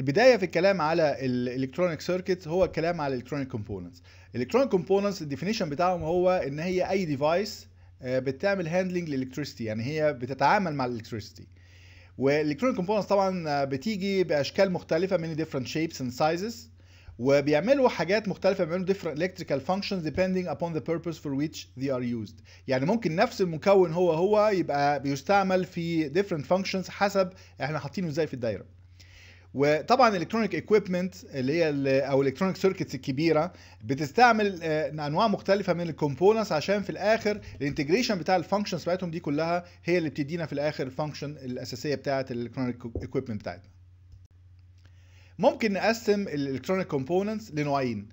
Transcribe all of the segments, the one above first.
البدايه في الكلام على الالكترونيك سيركت هو الكلام على الالكترونيك كومبوننتس الالكترونيك كومبوننتس الديفينيشن بتاعهم هو ان هي اي ديفايس آه، بتعمل هاندلنج للالكتريستي يعني هي بتتعامل مع الالكتريستي والالكترونيك كومبوننتس طبعا بتيجي باشكال مختلفه من ديفرنت شيبس اند سايزز وبيعملوا حاجات مختلفة بيعملوا different electrical functions depending upon the purpose for which they are used يعني ممكن نفس المكون هو هو يبقى بيستعمل في different functions حسب احنا حاطينه ازاي في الدايره وطبعا الالكترونيك ايكويبمنت اللي هي او الالكترونيك سيركتس الكبيره بتستعمل آه، انواع مختلفه من الكومبوننتس عشان في الاخر الانتجريشن بتاع الفانكشنز بتاعتهم دي كلها هي اللي بتدينا في الاخر الفانكشن الاساسيه بتاعه الالكترونيك ايكويبمنت بتاعتنا ممكن نقسم الالكترونيك كومبوننتس لنوعين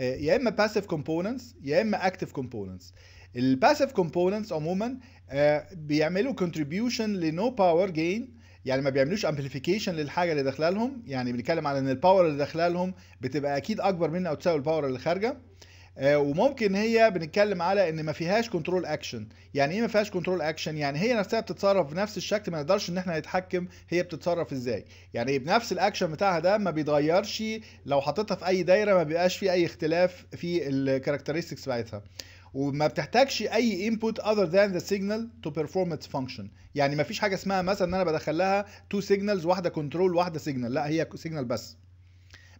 آه، يا اما باسيف كومبوننتس يا اما اكتيف كومبوننتس الباسيف كومبوننتس عموما آه، بيعملوا كونتريبيوشن لنو باور جين يعني ما بيعملوش امبليفيكيشن للحاجه اللي داخله لهم يعني بنتكلم على ان الباور اللي داخله لهم بتبقى اكيد اكبر من او تساوي الباور اللي خارجه آه وممكن هي بنتكلم على ان ما فيهاش كنترول اكشن يعني ايه ما فيهاش كنترول اكشن يعني هي نفسها بتتصرف بنفس الشكل ما نقدرش ان احنا نتحكم هي بتتصرف ازاي يعني إيه، بنفس الاكشن بتاعها ده ما بيتغيرش لو حطيتها في اي دايره ما بيبقاش في اي اختلاف في الكاركترستكس بتاعتها وما بتحتاجش اي انبوت اذر ذان ذا سيجنال تو بيرفورم اتس فانكشن يعني ما فيش حاجه اسمها مثلا ان انا بدخل لها تو سيجنالز واحده كنترول واحده سيجنال لا هي سيجنال بس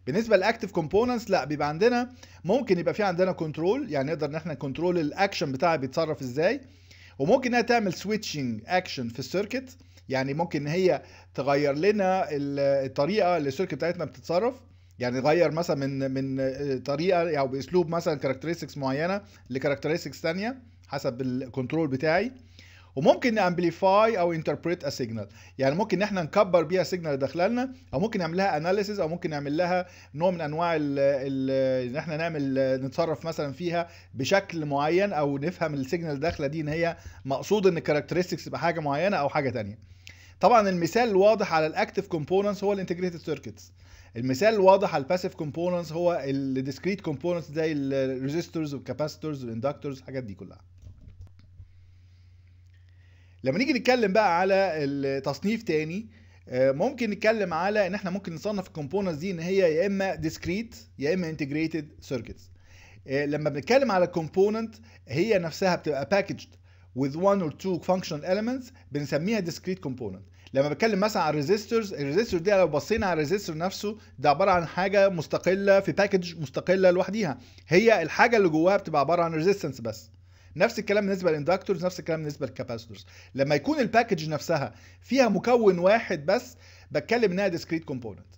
بالنسبه للاكتيف كومبوننتس لا بيبقى عندنا ممكن يبقى في عندنا كنترول يعني نقدر ان احنا كنترول الاكشن بتاعها بيتصرف ازاي وممكن انها تعمل سويتشنج اكشن في السيركت يعني ممكن ان هي تغير لنا الطريقه اللي السيركت بتاعتنا بتتصرف يعني غير مثلا من من آه، طريقه او يعني باسلوب مثلا كاركترستكس معينه لكاركترستكس ثانيه حسب الكنترول بتاعي وممكن نامبليفاي او انتربريت ا سيجنال يعني ممكن ان احنا نكبر بيها سيجنال اللي داخله لنا او ممكن نعمل لها اناليسيز او ممكن نعمل لها نوع من انواع ان احنا نعمل نتصرف مثلا فيها بشكل معين او نفهم السيجنال داخله دي ان هي مقصود ان الكاركترستكس تبقى حاجه معينه او حاجه ثانيه طبعا المثال الواضح على الاكتف كومبوننتس هو الانتجريتد سيركتس المثال الواضح على الباسيف كومبوننتس هو الديسكريت كومبوننتس زي الريزيستورز والكاباسيتورز والاندكتورز الحاجات دي كلها لما نيجي نتكلم بقى على تصنيف تاني آه، ممكن نتكلم على ان احنا ممكن نصنف الكومبوننتس دي ان هي يا اما ديسكريت يا اما انتجريتد آه، سيركتس لما بنتكلم على كومبوننت هي نفسها بتبقى باكجد with one or two functional elements بنسميها discrete component لما بتكلم مثلا عن ريزيستورز الريزيستور دي لو بصينا على الريزيستور نفسه ده عباره عن حاجه مستقله في باكج مستقله لوحديها هي الحاجه اللي جواها بتبقى عباره عن ريزيستنس بس نفس الكلام بالنسبه للاندكتورز نفس الكلام بالنسبه للكاباسيتورز لما يكون الباكج نفسها فيها مكون واحد بس بتكلم انها ديسكريت كومبوننت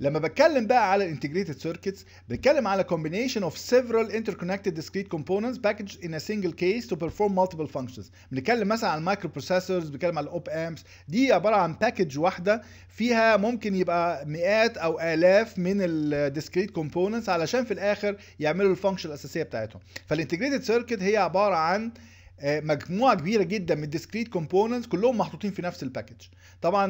لما بتكلم بقى على الانتجريتد سيركتس بنتكلم على كومبينيشن اوف سيفرال انتركونكتد ديسكريت كومبوننتس باكج ان ا سنجل كيس تو بيرفورم مالتيبل فانكشنز بنتكلم مثلا على المايكرو بروسيسورز بنتكلم على الاوب امبس دي عباره عن باكج واحده فيها ممكن يبقى مئات او الاف من الديسكريت كومبوننتس علشان في الاخر يعملوا الفانكشن الاساسيه بتاعتهم فالانتجريتد سيركت هي عباره عن آه، مجموعه كبيره جدا من الديسكريت كومبوننتس كلهم محطوطين في نفس الباكج طبعا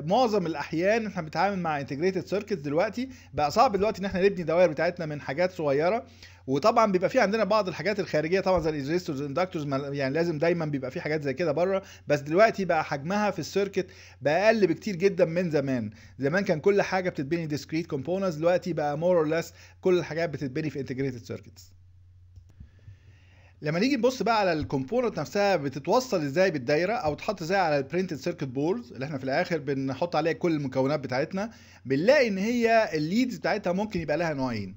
معظم الاحيان احنا بنتعامل مع انتجريتد سيركتس دلوقتي بقى صعب دلوقتي ان احنا نبني دوائر بتاعتنا من حاجات صغيره وطبعا بيبقى في عندنا بعض الحاجات الخارجيه طبعا زي الريزيستورز اندكتورز يعني لازم دايما بيبقى في حاجات زي كده بره بس دلوقتي بقى حجمها في السيركت بقى اقل بكتير جدا من زمان زمان كان كل حاجه بتتبني ديسكريت كومبوننتس دلوقتي بقى مور اور ليس كل الحاجات بتتبني في انتجريتد سيركتس لما نيجي نبص بقى على الكومبوننت نفسها بتتوصل ازاي بالدايره او تحط ازاي على البرنتد سيركت بورد اللي احنا في الاخر بنحط عليها كل المكونات بتاعتنا بنلاقي ان هي الليدز بتاعتها ممكن يبقى لها نوعين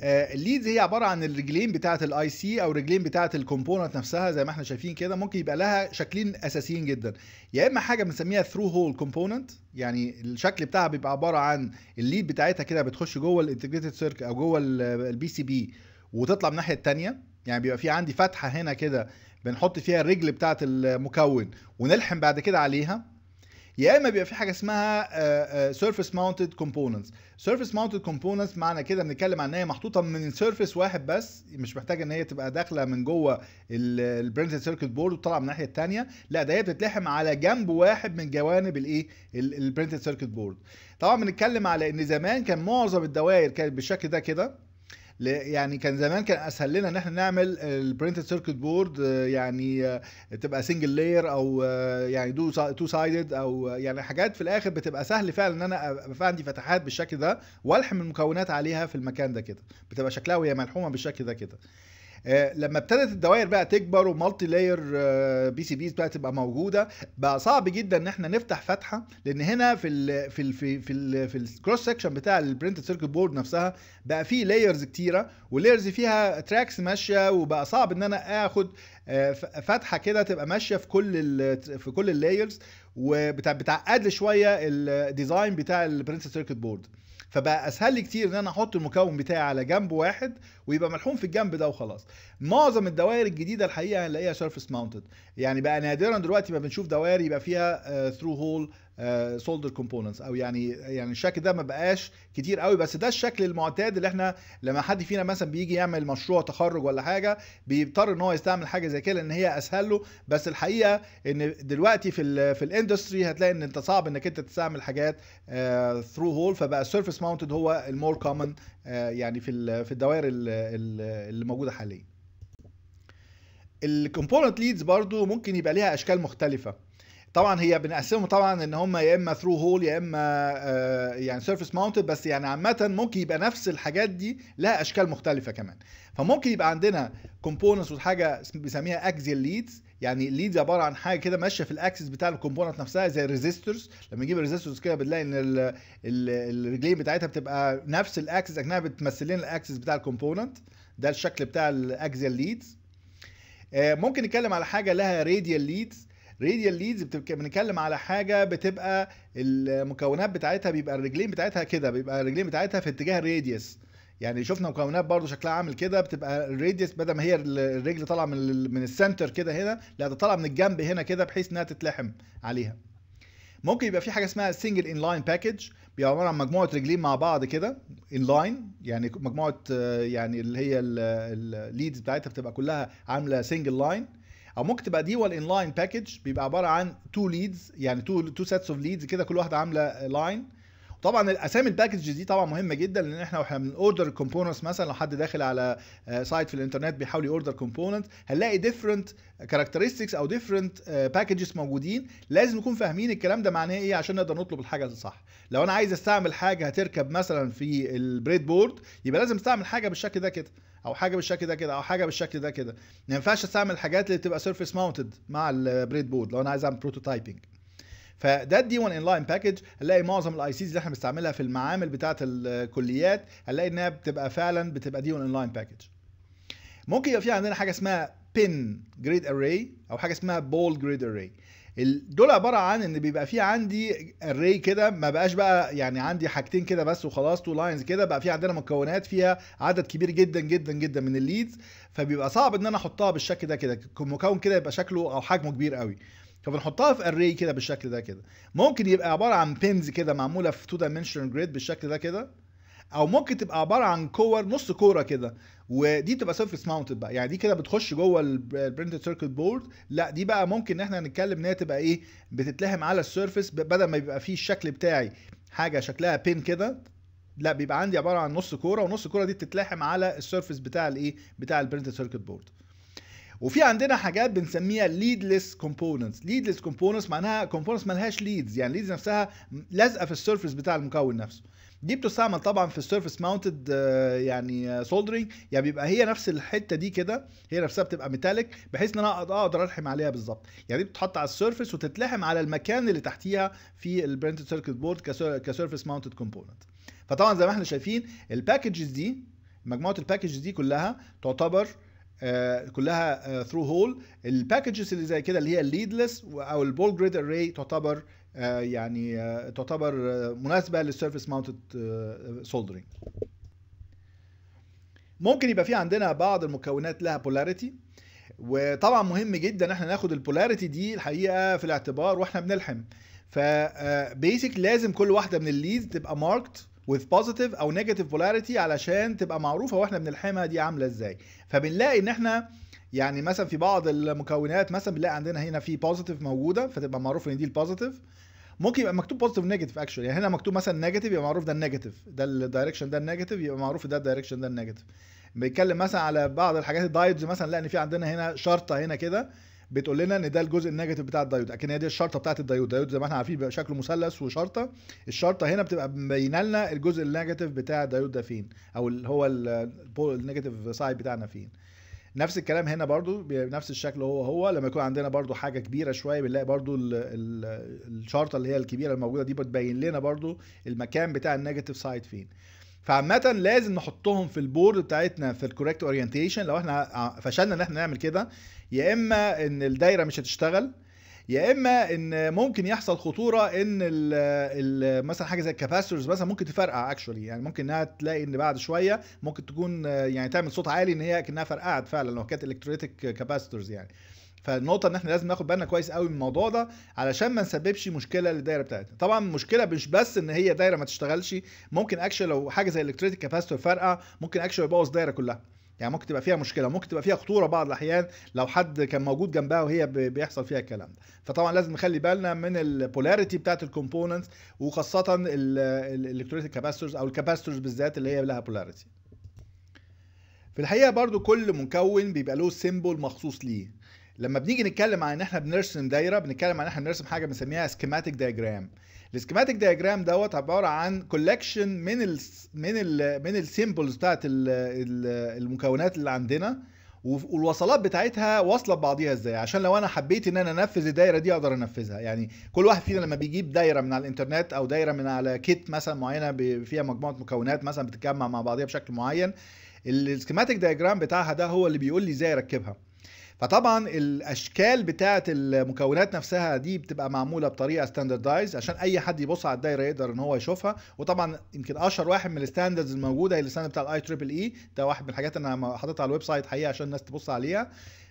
آه، الليدز هي عباره عن الرجلين بتاعه الاي سي او الرجلين بتاعه الكومبوننت نفسها زي ما احنا شايفين كده ممكن يبقى لها شكلين اساسيين جدا يا اما حاجه بنسميها ثرو هول كومبوننت يعني الشكل بتاعها بيبقى عباره عن الليد بتاعتها كده بتخش جوه الانتجريتد سيركت او جوه البي سي بي وتطلع من الناحيه الثانيه يعني بيبقى في عندي فتحه هنا كده بنحط فيها الرجل بتاعه المكون ونلحم بعد كده عليها يا اما بيبقى في حاجه اسمها سيرفيس ماونتد كومبوننتس سيرفيس ماونتد كومبوننتس معنى كده بنتكلم عن ان هي محطوطه من سيرفيس واحد بس مش محتاجه ان هي تبقى داخله من جوه البرنتد سيركت بورد وطالعه من الناحيه الثانيه لا ده هي بتتلحم على جنب واحد من جوانب الايه البرنتد سيركت بورد طبعا بنتكلم على ان زمان كان معظم الدوائر كانت بالشكل ده كده يعني كان زمان كان اسهل لنا ان احنا نعمل البرنتد سيركت بورد يعني آه، تبقى سنجل لاير او آه، يعني دو تو سايدد او آه، يعني حاجات في الاخر بتبقى سهل فعلا ان انا ابقى عندي فتحات بالشكل ده والحم المكونات عليها في المكان ده كده بتبقى شكلها وهي ملحومه بالشكل ده كده آه، لما ابتدت الدوائر بقى تكبر ومالتي لاير آه، بي سي بيز بقى تبقى موجوده بقى صعب جدا ان احنا نفتح فتحه لان هنا في الـ في الـ في الـ في, في الكروس سكشن بتاع البرنت سيركت بورد نفسها بقى فيه لايرز كتيره واللايرز فيها تراكس ماشيه وبقى صعب ان انا اخد آه، فتحه كده تبقى ماشيه في كل في كل اللايرز وبتعقد لي شويه الديزاين بتاع البرنت سيركت بورد فبقى اسهل لي كتير ان انا احط المكون بتاعي على جنب واحد ويبقى ملحوم في الجنب ده وخلاص معظم الدوائر الجديده الحقيقه هنلاقيها سيرفيس ماونتد يعني بقى نادرا دلوقتي ما بنشوف دوائر يبقى فيها ثرو آه، هول سولدر آه، كومبوننتس او يعني يعني الشكل ده ما بقاش كتير قوي بس ده الشكل المعتاد اللي احنا لما حد فينا مثلا بيجي يعمل مشروع تخرج ولا حاجه بيضطر ان هو يستعمل حاجه زي كده لان هي اسهل له بس الحقيقه ان دلوقتي في الـ في الاندستري هتلاقي ان انت صعب انك انت تستعمل حاجات ثرو آه، هول فبقى السيرفيس ماونتد هو المور كومن آه، يعني في في الدوائر اللي موجوده حاليا الكومبوننت ليدز برضو ممكن يبقى ليها اشكال مختلفه طبعا هي بنقسمهم طبعا ان هم يا اما ثرو هول يا اما آه، يعني سيرفيس ماونتد بس يعني عامه ممكن يبقى نفس الحاجات دي لها اشكال مختلفه كمان فممكن يبقى عندنا كومبوننتس وحاجه بنسميها اكزيال ليدز يعني الليدز عباره عن حاجه كده ماشيه في الاكسس بتاع الكومبوننت نفسها زي الريزيستورز لما نجيب الريزيستورز كده بنلاقي ان الرجلين بتاعتها بتبقى نفس الاكسس اكنها بتمثل لنا الاكسس بتاع الكومبوننت ده الشكل بتاع الاكزيال آه، ليدز ممكن نتكلم على حاجه لها راديال ليدز راديال ليدز بنتكلم على حاجه بتبقى المكونات بتاعتها بيبقى الرجلين بتاعتها كده بيبقى الرجلين بتاعتها في اتجاه الراديوس يعني شفنا مكونات برضو شكلها عامل كده بتبقى الراديوس بدل ما هي الرجل طالعه من من السنتر كده هنا لا ده طالعه من الجنب هنا كده بحيث انها تتلحم عليها ممكن يبقى في حاجه اسمها سنجل ان لاين باكج بيبقى عباره عن مجموعه رجلين مع بعض كده ان لاين يعني مجموعه يعني اللي هي الليدز بتاعتها بتبقى كلها عامله سنجل لاين او ممكن تبقى دي وال inline باكج بيبقى عباره عن تو ليدز يعني تو تو سيتس اوف ليدز كده كل واحده عامله لاين طبعا الاسامي الباكج دي طبعا مهمه جدا لان احنا واحنا بنوردر الكومبوننتس مثلا لو حد داخل على سايت آه، في الانترنت بيحاول يوردر كومبوننت هنلاقي ديفرنت كاركترستكس او ديفرنت باكجز آه، موجودين لازم نكون فاهمين الكلام ده معناه ايه عشان نقدر نطلب الحاجه الصح لو انا عايز استعمل حاجه هتركب مثلا في البريد بورد يبقى لازم استعمل حاجه بالشكل ده كده او حاجه بالشكل ده كده او حاجه بالشكل ده كده ما ينفعش استعمل الحاجات اللي بتبقى سيرفيس ماونتد مع البريد بورد لو انا عايز اعمل بروتوتايبنج فده الدي 1 ان لاين باكج هنلاقي معظم الاي سيز اللي احنا بنستعملها في المعامل بتاعه الكليات هنلاقي انها بتبقى فعلا بتبقى دي 1 ان لاين باكج ممكن يبقى في عندنا حاجه اسمها بن جريد اري او حاجه اسمها بول جريد اري دول عباره عن ان بيبقى في عندي اري كده ما بقاش بقى يعني عندي حاجتين كده بس وخلاص تو لاينز كده بقى في عندنا مكونات فيها عدد كبير جدا جدا جدا من الليدز فبيبقى صعب ان انا احطها بالشكل ده كده مكون كده يبقى شكله او حجمه كبير قوي فبنحطها في اري كده بالشكل ده كده ممكن يبقى عباره عن بينز كده معموله في 2 دايمنشنال جريد بالشكل ده كده او ممكن تبقى عباره عن كور نص كوره كده ودي تبقى سيرفيس ماونتد بقى يعني دي كده بتخش جوه البرنتد سيركت بورد لا دي بقى ممكن ان احنا نتكلم ان هي تبقى ايه بتتلحم على السيرفيس بدل ما يبقى فيه الشكل بتاعي حاجه شكلها بين كده لا بيبقى عندي عباره عن نص كوره ونص كوره دي بتتلحم على السيرفيس بتاع الايه بتاع البرنتد سيركت بورد وفي عندنا حاجات بنسميها ليدلس كومبوننتس ليدلس كومبوننتس معناها كومبوننتس مالهاش ليدز يعني ليدز نفسها لازقه في السيرفس بتاع المكون نفسه دي بتستعمل طبعا في السيرفس آه، ماونتد يعني سولدرنج آه، يعني بيبقى هي نفس الحته دي كده هي نفسها بتبقى ميتاليك بحيث ان انا اقدر الحم عليها بالظبط يعني بتتحط على السيرفس وتتلحم على المكان اللي تحتيها في البرنتد سيركت بورد كسيرفس ماونتد كومبوننت فطبعا زي ما احنا شايفين الباكجز دي مجموعه الباكجز دي كلها تعتبر آه، كلها ثرو هول الباكجز اللي زي كده اللي هي الليدلس او البول جريد اري تعتبر آه، يعني آه، تعتبر مناسبه للسيرفيس ماونتد سولدرينج ممكن يبقى في عندنا بعض المكونات لها بولاريتي وطبعا مهم جدا احنا ناخد البولاريتي دي الحقيقه في الاعتبار واحنا بنلحم فبيسك لازم كل واحده من الليدز تبقى ماركت with positive او negative polarity علشان تبقى معروفه واحنا بنلحمها دي عامله ازاي فبنلاقي ان احنا يعني مثلا في بعض المكونات مثلا بنلاقي عندنا هنا في بوزيتيف موجوده فتبقى معروف ان دي البوزيتيف ممكن يبقى مكتوب بوزيتيف نيجاتيف اكشولي يعني هنا مكتوب مثلا نيجاتيف يبقى معروف ده النيجاتيف ده الدايركشن ده النيجاتيف يبقى معروف ده الدايركشن ده النيجاتيف بيتكلم مثلا على بعض الحاجات الدايودز مثلا لان في عندنا هنا شرطه هنا كده بتقول لنا ان ده الجزء النيجاتيف بتاع الدايود اكن هي دي الشرطه بتاعت الدايود الدايود زي ما احنا عارفين بيبقى شكله مثلث وشرطه الشرطه هنا بتبقى مبينه لنا الجزء النيجاتيف بتاع الدايود ده فين او اللي هو النيجاتيف سايد بتاعنا فين نفس الكلام هنا برضو بنفس الشكل هو هو لما يكون عندنا برضو حاجة كبيرة شوية بنلاقي برضو الـ الـ الشرطة اللي هي الكبيرة الموجودة دي بتبين لنا برضو المكان بتاع النيجاتيف سايد فين فعامة لازم نحطهم في البورد بتاعتنا في الكوريكت اورينتيشن لو احنا فشلنا ان احنا نعمل كده يا اما ان الدايره مش هتشتغل يا اما ان ممكن يحصل خطوره ان الـ الـ مثلا حاجه زي الكاباسيتورز مثلا ممكن تفرقع اكشولي يعني ممكن انها تلاقي ان بعد شويه ممكن تكون يعني تعمل صوت عالي ان هي كانها فرقعت فعلا لو كانت الكتريتيك كاباسيتورز يعني فالنقطه ان احنا لازم ناخد بالنا كويس قوي من الموضوع ده علشان ما نسببش مشكله للدايره بتاعتنا طبعا المشكله مش بس ان هي دايره ما تشتغلش ممكن اكشولي لو حاجه زي الكتريتيك كاباسيتور فرقع ممكن اكشولي يبوظ الدايره كلها يعني ممكن تبقى فيها مشكله ممكن تبقى فيها خطوره بعض الاحيان لو حد كان موجود جنبها وهي بيحصل فيها الكلام ده فطبعا لازم نخلي بالنا من البولاريتي بتاعه الكومبوننت وخاصه الالكترونيك كاباسيتورز او الكاباسيتورز بالذات اللي هي لها بولاريتي في الحقيقه برضو كل مكون بيبقى له سيمبل مخصوص ليه لما بنيجي نتكلم عن ان احنا بنرسم دايره بنتكلم عن ان احنا بنرسم حاجه بنسميها سكيماتيك دايجرام السكيماتيك دايجرام دوت عباره عن كولكشن من الـ من الـ من السيمبلز بتاعت الـ الـ المكونات اللي عندنا والوصلات بتاعتها واصله ببعضيها ازاي عشان لو انا حبيت ان انا انفذ الدايره دي اقدر انفذها يعني كل واحد فينا لما بيجيب دايره من على الانترنت او دايره من على كيت مثلا معينه فيها مجموعه مكونات مثلا بتتجمع مع بعضيها بشكل معين السكيماتيك دايجرام بتاعها ده هو اللي بيقول لي ازاي اركبها فطبعا الاشكال بتاعه المكونات نفسها دي بتبقى معموله بطريقه ستاندردايز عشان اي حد يبص على الدايره يقدر ان هو يشوفها وطبعا يمكن اشهر واحد من الستاندردز الموجوده هي الستاندرد بتاع الاي تريبل اي ده واحد من الحاجات اللي انا حاططها على الويب سايت حقيقه عشان الناس تبص عليها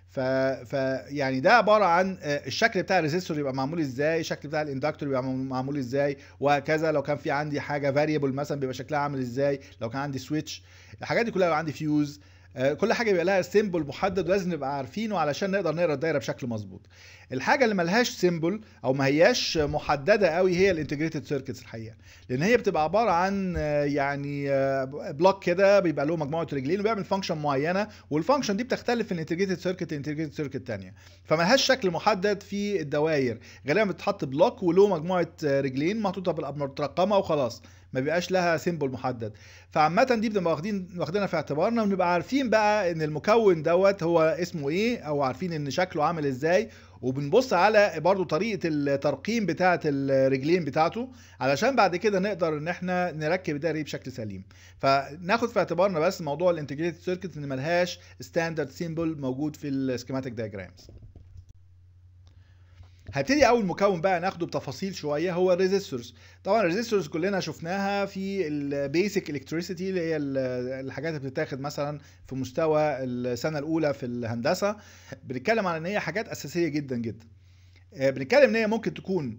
ف... ف يعني ده عباره عن آه، الشكل بتاع الريزستور يبقى معمول ازاي الشكل بتاع الاندكتور يبقى معمول ازاي وهكذا لو كان في عندي حاجه فاريبل مثلا بيبقى شكلها عامل ازاي لو كان عندي سويتش الحاجات دي كلها لو عندي فيوز آه، كل حاجه بيبقى لها سيمبل محدد ولازم نبقى عارفينه علشان نقدر نقرا الدايره بشكل مظبوط الحاجه اللي ملهاش سيمبل او ما هياش محدده قوي هي الانتجريتد سيركتس الحقيقه لان هي بتبقى عباره عن آه، يعني بلوك آه، كده بيبقى له مجموعه رجلين وبيعمل فانكشن معينه والفانكشن دي بتختلف في الانتجريتد سيركت انتجريتد سيركت ثانيه فملهاش شكل محدد في الدوائر غالبا بتتحط بلوك وله مجموعه رجلين محطوطه مترقمه وخلاص ما بيبقاش لها سيمبل محدد فعامه دي بنبقى واخدين واخدينها في اعتبارنا ونبقى عارفين بقى ان المكون دوت هو اسمه ايه او عارفين ان شكله عامل ازاي وبنبص على برضو طريقه الترقيم بتاعه الرجلين بتاعته علشان بعد كده نقدر ان احنا نركب ليه بشكل سليم فناخد في اعتبارنا بس موضوع الانتجريتد سيركت ان ملهاش ستاندرد سيمبل موجود في السكيماتيك دايجرامز هبتدي اول مكون بقى ناخده بتفاصيل شويه هو الريزيستورز طبعا الريزيستورز كلنا شفناها في البيسك الكتريسيتي اللي هي الحاجات اللي بتتاخد مثلا في مستوى السنه الاولى في الهندسه بنتكلم عن ان هي حاجات اساسيه جدا جدا آه، بنتكلم ان هي ممكن تكون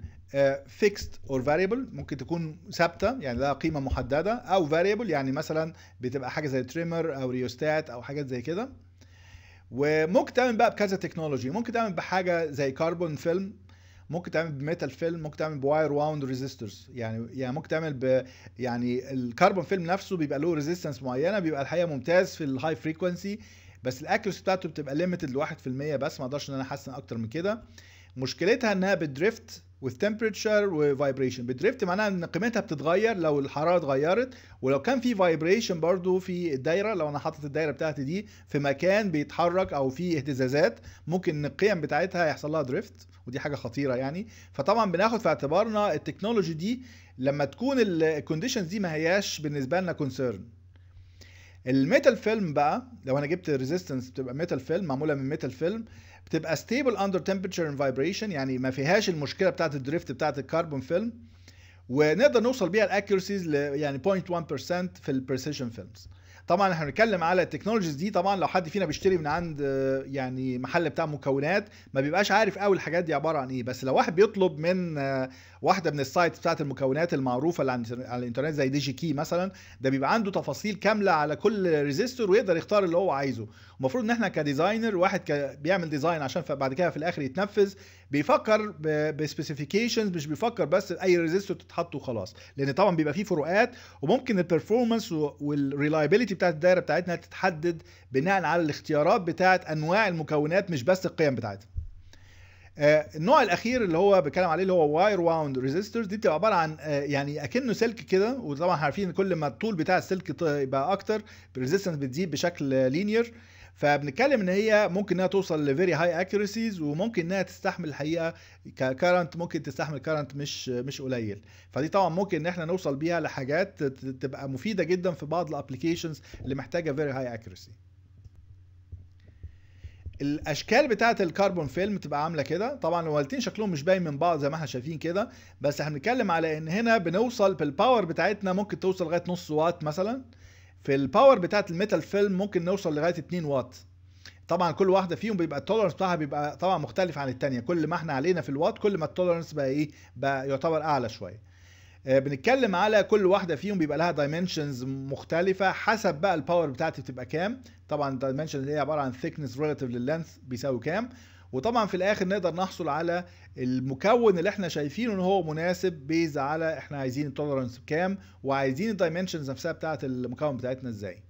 فيكست اور فاريبل ممكن تكون ثابته يعني لها قيمه محدده او فاريبل يعني مثلا بتبقى حاجه زي تريمر او ريوستات او حاجات زي كده وممكن تعمل بقى بكذا تكنولوجي ممكن تعمل بحاجه زي كربون فيلم ممكن تعمل بميتال فيلم ممكن تعمل بواير واوند ريزيسترز يعني يعني ممكن تعمل ب يعني الكربون فيلم نفسه بيبقى له ريزيستنس معينه بيبقى الحقيقه ممتاز في الهاي فريكونسي بس الاكيوسي بتاعته بتبقى ليميتد ل 1% بس ما اقدرش ان انا احسن اكتر من كده مشكلتها انها بتدريفت with temperature vibration بدريفت معناها ان قيمتها بتتغير لو الحراره اتغيرت ولو كان في فايبريشن برضو في الدايره لو انا حاطط الدايره بتاعتي دي في مكان بيتحرك او في اهتزازات ممكن ان القيم بتاعتها يحصل لها دريفت ودي حاجه خطيره يعني فطبعا بناخد في اعتبارنا التكنولوجي دي لما تكون الكونديشنز دي ما هياش بالنسبه لنا كونسيرن الميتال فيلم بقى لو انا جبت ريزيستنس بتبقى ميتال فيلم معموله من ميتال فيلم بتبقى ستيبل اندر تمبرتشر اند فايبريشن يعني ما فيهاش المشكله بتاعه الدريفت بتاعه الكربون فيلم ونقدر نوصل بيها الاكيورسيز يعني 0.1% في البريسيشن فيلمز طبعا احنا بنتكلم على التكنولوجيز دي طبعا لو حد فينا بيشتري من عند يعني محل بتاع مكونات ما بيبقاش عارف قوي الحاجات دي عباره عن ايه بس لو واحد بيطلب من واحده من السايتس بتاعت المكونات المعروفه اللي على الانترنت زي دي جي كي مثلا ده بيبقى عنده تفاصيل كامله على كل ريزيستور ويقدر يختار اللي هو عايزه المفروض ان احنا كديزاينر واحد بيعمل ديزاين عشان بعد كده في الاخر يتنفذ بيفكر بسبيسيفيكيشنز مش بيفكر بس اي ريزيستور تتحط وخلاص لان طبعا بيبقى فيه فروقات وممكن البرفورمانس والريلايبيليتي بتاعت الدايره بتاعتنا تتحدد بناء على الاختيارات بتاعت انواع المكونات مش بس القيم بتاعتها آه، النوع الاخير اللي هو بيتكلم عليه اللي هو واير واوند ريزيسترز دي بتبقى عباره عن آه، يعني اكنه سلك كده وطبعا عارفين كل ما الطول بتاع السلك يبقى اكتر الريزيستنس بتزيد بشكل لينير فبنتكلم ان هي ممكن انها توصل لفيري هاي اكيورسيز وممكن انها تستحمل الحقيقه ككرنت ممكن تستحمل كرنت مش مش قليل فدي طبعا ممكن ان احنا نوصل بيها لحاجات تبقى مفيده جدا في بعض الابلكيشنز اللي محتاجه فيري هاي اكيورسي الاشكال بتاعه الكربون فيلم تبقى عامله كده طبعا الوالتين شكلهم مش باين من بعض زي ما احنا شايفين كده بس احنا بنتكلم على ان هنا بنوصل بالباور بتاعتنا ممكن توصل لغايه نص وات مثلا في الباور بتاعه الميتال فيلم ممكن نوصل لغايه 2 وات طبعا كل واحده فيهم بيبقى التولرنس بتاعها بيبقى طبعا مختلف عن الثانيه كل ما احنا علينا في الوات كل ما التولرنس بقى ايه بقى يعتبر اعلى شويه آه، بنتكلم على كل واحده فيهم بيبقى لها دايمنشنز مختلفه حسب بقى الباور بتاعتي بتبقى كام طبعا الدايمنشن اللي هي عباره عن ثيكنس ريلاتيف لللينث بيساوي كام وطبعا في الاخر نقدر نحصل على المكون اللي احنا شايفينه ان هو مناسب بيز على احنا عايزين التولرنس بكام وعايزين الدايمنشنز نفسها بتاعه المكون بتاعتنا ازاي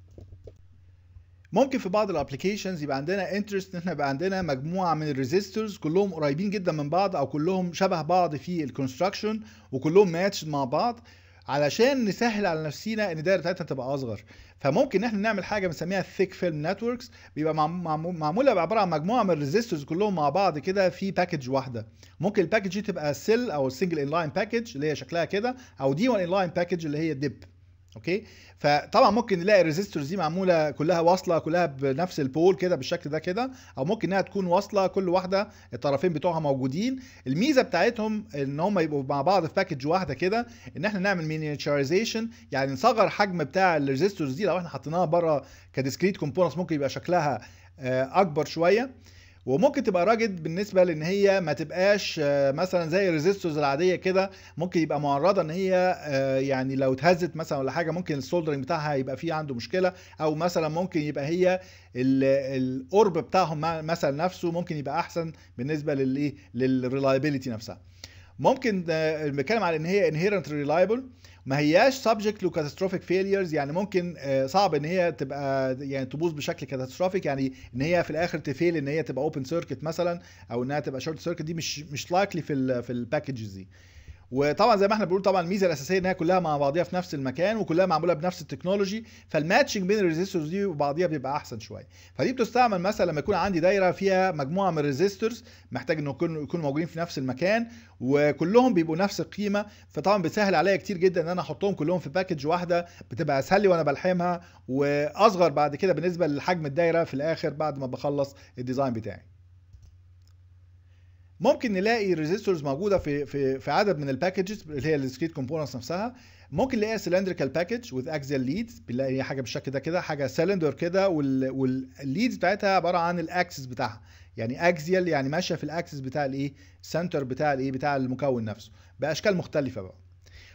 ممكن في بعض الابلكيشنز يبقى عندنا انترست ان احنا يبقى عندنا مجموعه من الريزيستورز كلهم قريبين جدا من بعض او كلهم شبه بعض في الكونستراكشن وكلهم ماتش مع بعض علشان نسهل على نفسينا ان الدايره بتاعتنا تبقى اصغر فممكن ان احنا نعمل حاجه بنسميها ثيك فيلم نتوركس بيبقى معموله عباره عن مجموعه من الريزيستورز كلهم مع بعض كده في باكج واحده ممكن الباكج دي تبقى سيل او سنجل ان لاين باكج اللي هي شكلها كده او دي وان ان لاين باكج اللي هي ديب اوكي فطبعا ممكن نلاقي الريزيستورز دي معموله كلها واصله كلها بنفس البول كده بالشكل ده كده او ممكن انها تكون واصله كل واحده الطرفين بتوعها موجودين الميزه بتاعتهم ان هم يبقوا مع بعض في باكج واحده كده ان احنا نعمل مينيتشرايزيشن يعني نصغر حجم بتاع الريزيستورز دي لو احنا حطيناها بره كديسكريت كومبوننتس ممكن يبقى شكلها آه، اكبر شويه وممكن تبقى راجد بالنسبه لان هي ما تبقاش آه، مثلا زي الريزيستورز العاديه كده ممكن يبقى معرضه ان هي آه، يعني لو اتهزت مثلا ولا حاجه ممكن السولدرنج بتاعها يبقى فيه عنده مشكله او مثلا ممكن يبقى هي القرب بتاعهم مثلا نفسه ممكن يبقى احسن بالنسبه للايه للريلايبيليتي نفسها ممكن آه، بنتكلم على ان هي انهيرنت ريلايبل ما هياش سبجكت لكاتastrophic فيليرز يعني ممكن آه، صعب ان هي تبقى يعني تبوظ بشكل كاتاستروفيك يعني ان هي في الاخر تفيل ان هي تبقى اوبن سيركت مثلا او انها تبقى شورت سيركت دي مش مش لايكلي في ال في الباكجز دي وطبعا زي ما احنا بنقول طبعا الميزه الاساسيه ان هي كلها مع بعضيها في نفس المكان وكلها معموله بنفس التكنولوجي فالماتشنج بين الريزيستورز دي وبعضيها بيبقى احسن شويه فدي بتستعمل مثلا لما يكون عندي دايره فيها مجموعه من الريزيستورز محتاج ان يكونوا موجودين في نفس المكان وكلهم بيبقوا نفس القيمه فطبعا بتسهل عليا كتير جدا ان انا احطهم كلهم في باكج واحده بتبقى اسهل لي وانا بلحمها واصغر بعد كده بالنسبه لحجم الدايره في الاخر بعد ما بخلص الديزاين بتاعي ممكن نلاقي ريزيستورز موجوده في في في عدد من الباكجز اللي هي الديسكريت كومبوننتس نفسها ممكن نلاقيها سلندريكال باكج وذ اكزيال ليدز بنلاقي حاجه بالشكل ده كده حاجه سلندر كده والليدز بتاعتها عباره عن الاكسس بتاعها يعني اكزيال يعني ماشيه في الاكسس بتاع الايه سنتر بتاع الايه بتاع المكون نفسه باشكال مختلفه بقى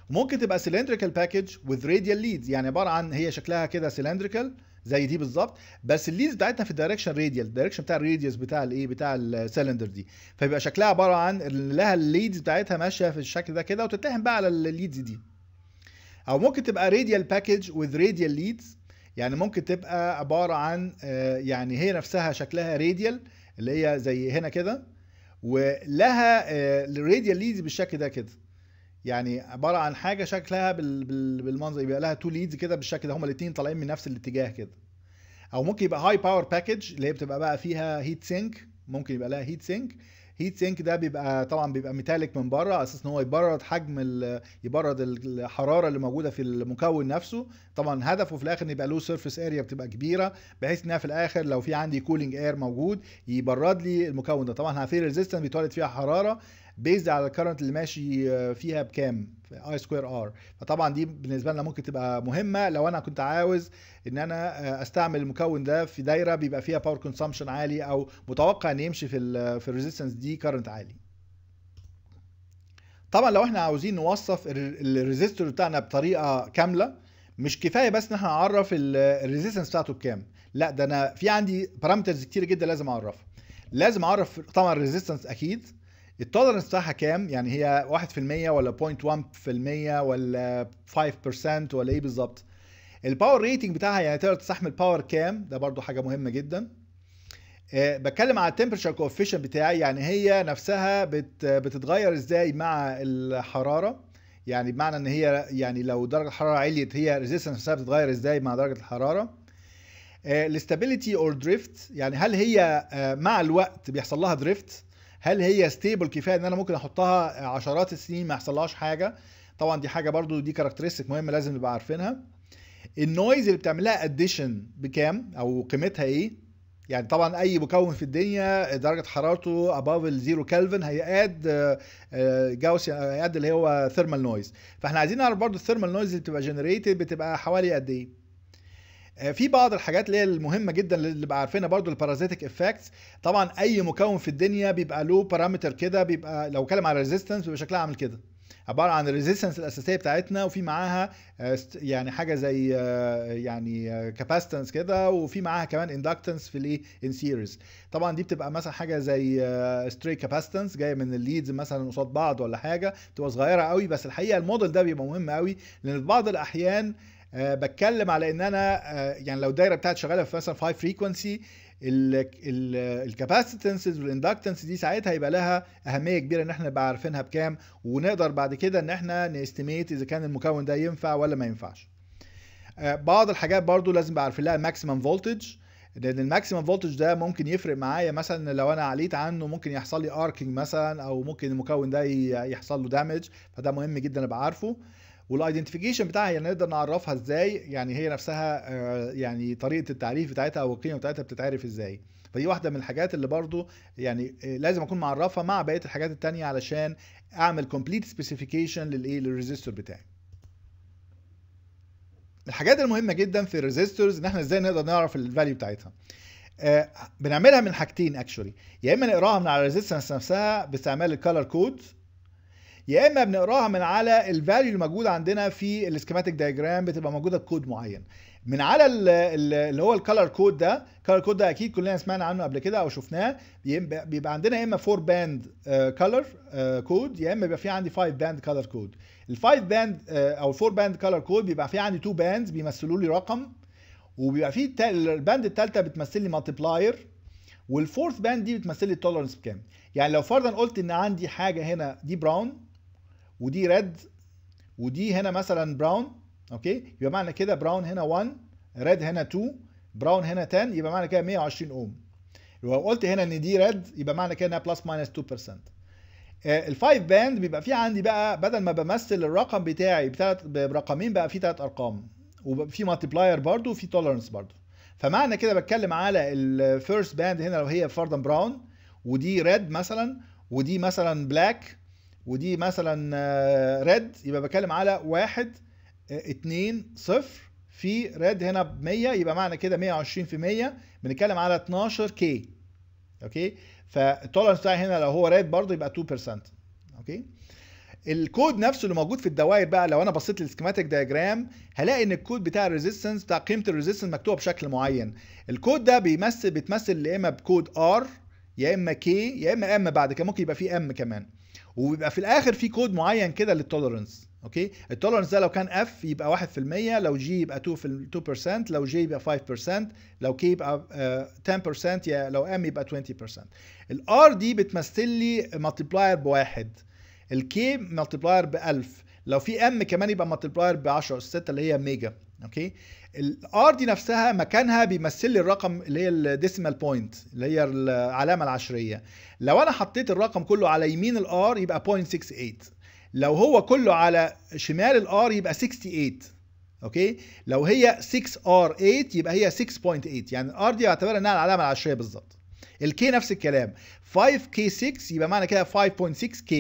وممكن تبقى سلندريكال باكج وذ راديال ليدز يعني عباره عن هي شكلها كده سلندريكال زي دي بالظبط بس الليدز بتاعتنا في الدايركشن راديال الدايركشن بتاع الراديوس بتاع الايه بتاع السلندر دي فبيبقى شكلها عباره عن لها الليدز بتاعتها ماشيه في الشكل ده كده وتتهم بقى على الليدز دي او ممكن تبقى راديال باكج وذ راديال ليدز يعني ممكن تبقى عباره عن آه، يعني هي نفسها شكلها راديال اللي هي زي هنا كده ولها الراديال آه، ليدز بالشكل ده كده يعني عباره عن حاجه شكلها بالمنظر يبقى لها تو ليدز كده بالشكل ده هما الاثنين طالعين من نفس الاتجاه كده او ممكن يبقى هاي باور باكج اللي هي بتبقى بقى فيها هيت سينك ممكن يبقى لها هيت سينك هيت سينك ده بيبقى طبعا بيبقى ميتاليك من بره على اساس ان هو يبرد حجم يبرد الحراره اللي موجوده في المكون نفسه طبعا هدفه في الاخر ان يبقى له سيرفيس اريا بتبقى كبيره بحيث انها في الاخر لو في عندي كولينج اير موجود يبرد لي المكون ده طبعا هتلاقي ريزيستنس بيتولد فيها حراره بيزد على الكرنت اللي ماشي آه، فيها بكام في اي سكوير ار فطبعا دي بالنسبه لنا ممكن تبقى مهمه لو انا كنت عاوز ان انا آه، استعمل المكون ده في دايره بيبقى فيها باور كونسامشن عالي او متوقع ان يمشي في الـ في الريزيستنس دي كرنت عالي طبعا لو احنا عاوزين نوصف الريزيستور بتاعنا بطريقه كامله مش كفايه بس ان احنا نعرف الريزيستنس بتاعته بكام لا ده انا في عندي بارامترز كتير جدا لازم اعرفها لازم اعرف طبعا الريزيستنس اكيد التولرنس بتاعها كام يعني هي 1% ولا 0.1% ولا 5% ولا ايه بالظبط الباور ريتنج بتاعها يعني تقدر تستحمل باور كام ده برضو حاجه مهمه جدا أه بتكلم على التمبرشر كوفيشن بتاعي يعني هي نفسها بت بتتغير ازاي مع الحراره يعني بمعنى ان هي يعني لو درجه الحراره عليت هي ريزيستنس نفسها بتتغير ازاي مع درجه الحراره الاستابيليتي اور دريفت يعني هل هي آه، مع الوقت بيحصل لها دريفت هل هي ستيبل كفايه ان انا ممكن احطها عشرات السنين ما يحصلهاش حاجه طبعا دي حاجه برضو دي كاركترستيك مهمه لازم نبقى عارفينها النويز اللي بتعملها اديشن بكام او قيمتها ايه يعني طبعا اي مكون في الدنيا درجه حرارته اباف الزيرو كلفن اد جاوس اد اللي هو ثيرمال نويز فاحنا عايزين نعرف برضو الثيرمال نويز اللي بتبقى جنريتد بتبقى حوالي قد ايه آه، في بعض الحاجات اللي هي المهمه جدا اللي بقى عارفينها برضو البارازيتيك افكتس طبعا اي مكون في الدنيا بيبقى له بارامتر كده بيبقى لو اتكلم على ريزيستنس بيبقى شكلها عامل كده عباره عن الريزيستنس الاساسيه بتاعتنا وفي معاها آه، يعني حاجه زي آه، يعني كاباستنس كده وفي معاها كمان اندكتنس في الايه ان سيريز طبعا دي بتبقى مثلا حاجه زي ستري كاباستنس جايه من الليدز مثلا قصاد بعض ولا حاجه تبقى صغيره قوي بس الحقيقه الموديل ده بيبقى مهم قوي لان في بعض الاحيان أه بتكلم على ان انا أه يعني لو الدايره بتاعتي شغاله في مثلا فاي هاي فريكونسي الكاباسيتنسز والاندكتنس دي ساعتها هيبقى لها اهميه كبيره ان احنا نبقى عارفينها بكام ونقدر بعد كده ان احنا نستيميت اذا كان المكون ده ينفع ولا ما ينفعش. أه بعض الحاجات برضو لازم ابقى عارفين لها الماكسيمم فولتج لان الماكسيمم فولتج ده ممكن يفرق معايا مثلا لو انا عليت عنه ممكن يحصل لي اركينج مثلا او ممكن المكون ده يحصل له دامج فده مهم جدا ابقى عارفه والايدنتيفيكيشن بتاعها يعني نقدر نعرفها ازاي يعني هي نفسها آه، يعني طريقه التعريف بتاعتها او القيمه بتاعتها بتتعرف ازاي فدي واحده من الحاجات اللي برضو يعني آه، لازم اكون معرفها مع بقيه الحاجات التانية علشان اعمل كومبليت سبيسيفيكيشن للايه للريزيستور بتاعي الحاجات المهمه جدا في الريزيستورز ان احنا ازاي نقدر نعرف الفاليو بتاعتها آه، بنعملها من حاجتين اكشولي يا اما نقراها من على الريزيستنس نفسها باستعمال الكالر كود يا اما بنقراها من على الفاليو الموجود عندنا في السكيماتيك دايجرام بتبقى موجوده بكود معين من على اللي هو الكالر كود ده الكالر كود ده اكيد كلنا سمعنا عنه قبل كده او شفناه بيبقى عندنا يا اما 4 باند كالر كود يا اما آه، بيبقى في عندي 5 باند كالر كود ال5 باند او 4 باند كالر كود بيبقى في عندي 2 باندز بيمثلوا لي رقم وبيبقى في الباند الثالثه بتمثل لي مالتيبلاير والفورث باند دي بتمثل لي التولرنس بكام يعني لو فرضا قلت ان عندي حاجه هنا دي براون ودي ريد ودي هنا مثلا براون اوكي يبقى معنى كده براون هنا 1 ريد هنا 2 براون هنا 10 يبقى معنى كده 120 اوم لو قلت هنا ان دي ريد يبقى معنى كده انها بلس ماينس 2% ال5 باند بيبقى فيه عندي بقى بدل ما بمثل الرقم بتاعي بتلات برقمين بقى فيه ثلاث ارقام وفي مالتيبلاير برضه وفي توليرنس برضه فمعنى كده بتكلم على الفيرست باند هنا لو هي فرضا براون ودي ريد مثلا ودي مثلا بلاك ودي مثلا ريد آه، يبقى بتكلم على واحد آه، اتنين صفر في ريد هنا ب 100 يبقى معنى كده 120 في 100 بنتكلم على 12 كي اوكي فالتولرنس بتاعي هنا لو هو ريد برضه يبقى 2% اوكي الكود نفسه اللي موجود في الدوائر بقى لو انا بصيت للسكيماتيك دايجرام هلاقي ان الكود بتاع الريزيستنس بتاع قيمه الريزيستنس مكتوبه بشكل معين الكود ده بيمثل بيتمثل يا اما بكود ار يا اما كي يا اما ام بعد كده ممكن يبقى فيه ام كمان وبيبقى في الاخر في كود معين كده للتولرنس اوكي التولرنس ده لو كان اف يبقى 1% لو جي يبقى 2% لو جي يبقى 5% لو كي يبقى 10% آه، يا لو ام يبقى 20% الار دي بتمثل لي ملتبلاير بواحد الكي ملتبلاير ب 1000 لو في ام كمان يبقى ملتبلاير ب 10 اس 6 اللي هي ميجا اوكي الار دي نفسها مكانها بيمثل لي الرقم اللي هي الديسيمال بوينت اللي هي العلامه العشريه لو انا حطيت الرقم كله على يمين الار يبقى 0.68 لو هو كله على شمال الار يبقى 68 اوكي لو هي 6R8 يبقى هي 6.8 يعني الار دي اعتبرها انها العلامه العشريه بالظبط الكي نفس الكلام 5K6 يبقى معنى كده 5.6K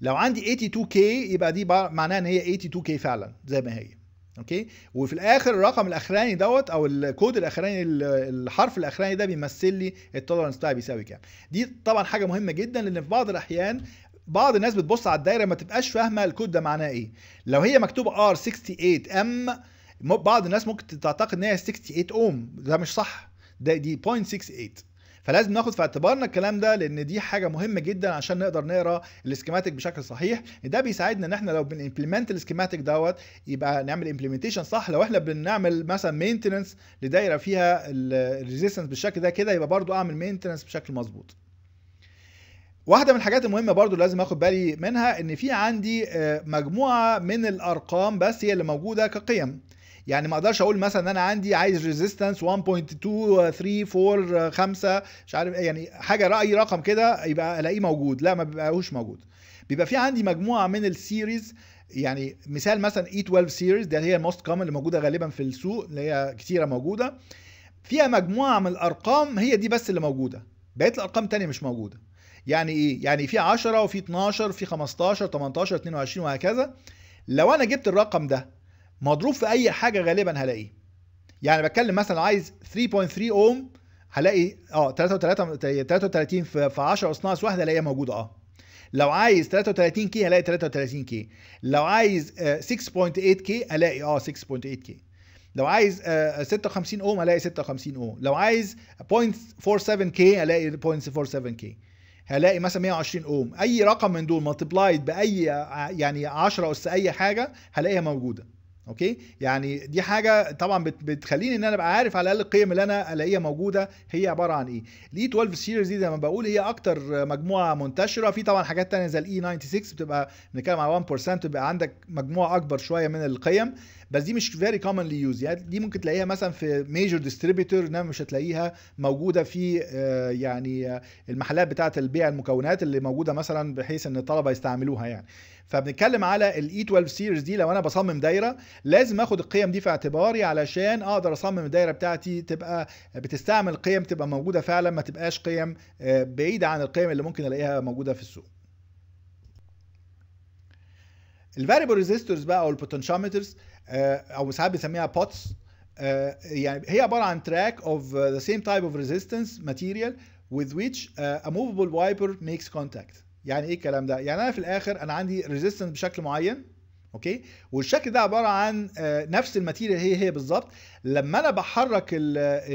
لو عندي 82K يبقى دي معناها ان هي 82K فعلا زي ما هي اوكي وفي الاخر الرقم الاخراني دوت او الكود الاخراني الحرف الاخراني ده بيمثل لي التولرنس بتاعي بيساوي كام دي طبعا حاجه مهمه جدا لان في بعض الاحيان بعض الناس بتبص على الدايره ما تبقاش فاهمه الكود ده معناه ايه لو هي مكتوبه ار 68 ام بعض الناس ممكن تعتقد ان هي 68 اوم ده مش صح ده دي 0.68 فلازم ناخد في اعتبارنا الكلام ده لان دي حاجه مهمه جدا عشان نقدر نقرا السكيماتيك بشكل صحيح ده بيساعدنا ان احنا لو بنمبلمنت السكيماتيك دوت يبقى نعمل امبلمنتيشن صح لو احنا بنعمل مثلا مينتننس لدايره فيها الريزيستنس بالشكل ده كده يبقى برده اعمل مينتننس بشكل مظبوط واحده من الحاجات المهمه برضو لازم اخد بالي منها ان في عندي آه، مجموعه من الارقام بس هي اللي موجوده كقيم يعني ما اقدرش اقول مثلا ان انا عندي عايز ريزيستنس 1.2345 مش عارف يعني حاجه راي رقم كده يبقى الاقيه موجود لا ما بيبقاهوش موجود بيبقى في عندي مجموعه من السيريز يعني مثال مثلا اي 12 سيريز ده هي الموست كومن اللي موجوده غالبا في السوق اللي هي كتيره موجوده فيها مجموعه من الارقام هي دي بس اللي موجوده بقيه الارقام تانية مش موجوده يعني ايه يعني في 10 وفي 12 في 15 18 22 وهكذا لو انا جبت الرقم ده مضروب في اي حاجه غالبا هلاقيه يعني بتكلم مثلا عايز 3.3 اوم هلاقي اه 33 33 في 10 اس ناقص 1 هلاقيها موجوده اه لو عايز 33 كي هلاقي 33 كي لو عايز 6.8 آه، كي هلاقي اه 6.8 كي لو عايز 56 آه، اوم آه، هلاقي 56 اوم لو عايز 0.47 كي هلاقي 0.47 كي هلاقي مثلا 120 اوم اي رقم من دول ملتبلايد باي يعني 10 اس اي حاجه هلاقيها موجوده اوكي يعني دي حاجه طبعا بتخليني ان انا ابقى عارف على الاقل القيم اللي انا الاقيها موجوده هي عباره عن ايه الاي 12 سيريز دي زي ما بقول هي اكتر مجموعه منتشره في طبعا حاجات تانية زي الاي 96 e بتبقى بنتكلم على 1% بيبقى عندك مجموعه اكبر شويه من القيم بس دي مش فيري كومنلي يوز يعني دي ممكن تلاقيها مثلا في ميجر ديستريبيتور انما مش هتلاقيها موجوده في آه، يعني آه، المحلات بتاعه البيع المكونات اللي موجوده مثلا بحيث ان الطلبه يستعملوها يعني فبنتكلم على الاي 12 سيريز دي لو انا بصمم دايره لازم اخد القيم دي في اعتباري علشان اقدر اصمم الدايره بتاعتي تبقى بتستعمل قيم تبقى موجوده فعلا ما تبقاش قيم آه، بعيده عن القيم اللي ممكن الاقيها موجوده في السوق الفاريبل ريزيستورز بقى او البوتنشيومترز آه، او ساعات بنسميها بوتس آه، يعني هي عباره عن تراك اوف ذا سيم تايب اوف ريزيستنس ماتيريال with which آه، a movable wiper makes contact يعني ايه الكلام ده يعني انا في الاخر انا عندي ريزيستنس بشكل معين اوكي والشكل ده عباره عن نفس الماتيريال هي هي بالظبط لما انا بحرك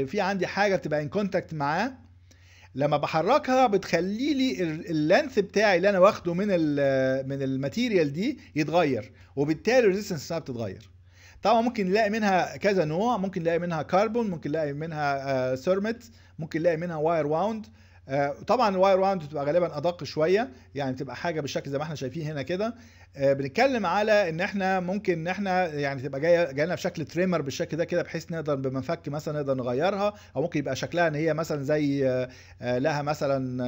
في عندي حاجه بتبقى ان كونتاكت معاه لما بحركها بتخلي لي اللينث بتاعي اللي انا واخده من من الماتيريال دي يتغير وبالتالي الريزستنس بتاعها بتتغير طبعا ممكن نلاقي منها كذا نوع ممكن نلاقي منها كربون ممكن نلاقي منها سيرمت آه، ممكن نلاقي منها واير واوند آه، طبعا الواير واوند بتبقى غالبا ادق شويه يعني بتبقى حاجه بالشكل زي ما احنا شايفين هنا كده آه، بنتكلم على ان احنا ممكن ان احنا يعني تبقى جايه جايه لنا بشكل تريمر بالشكل ده كده بحيث نقدر بمنفك مثلا نقدر نغيرها او ممكن يبقى شكلها ان هي مثلا زي آه، لها مثلا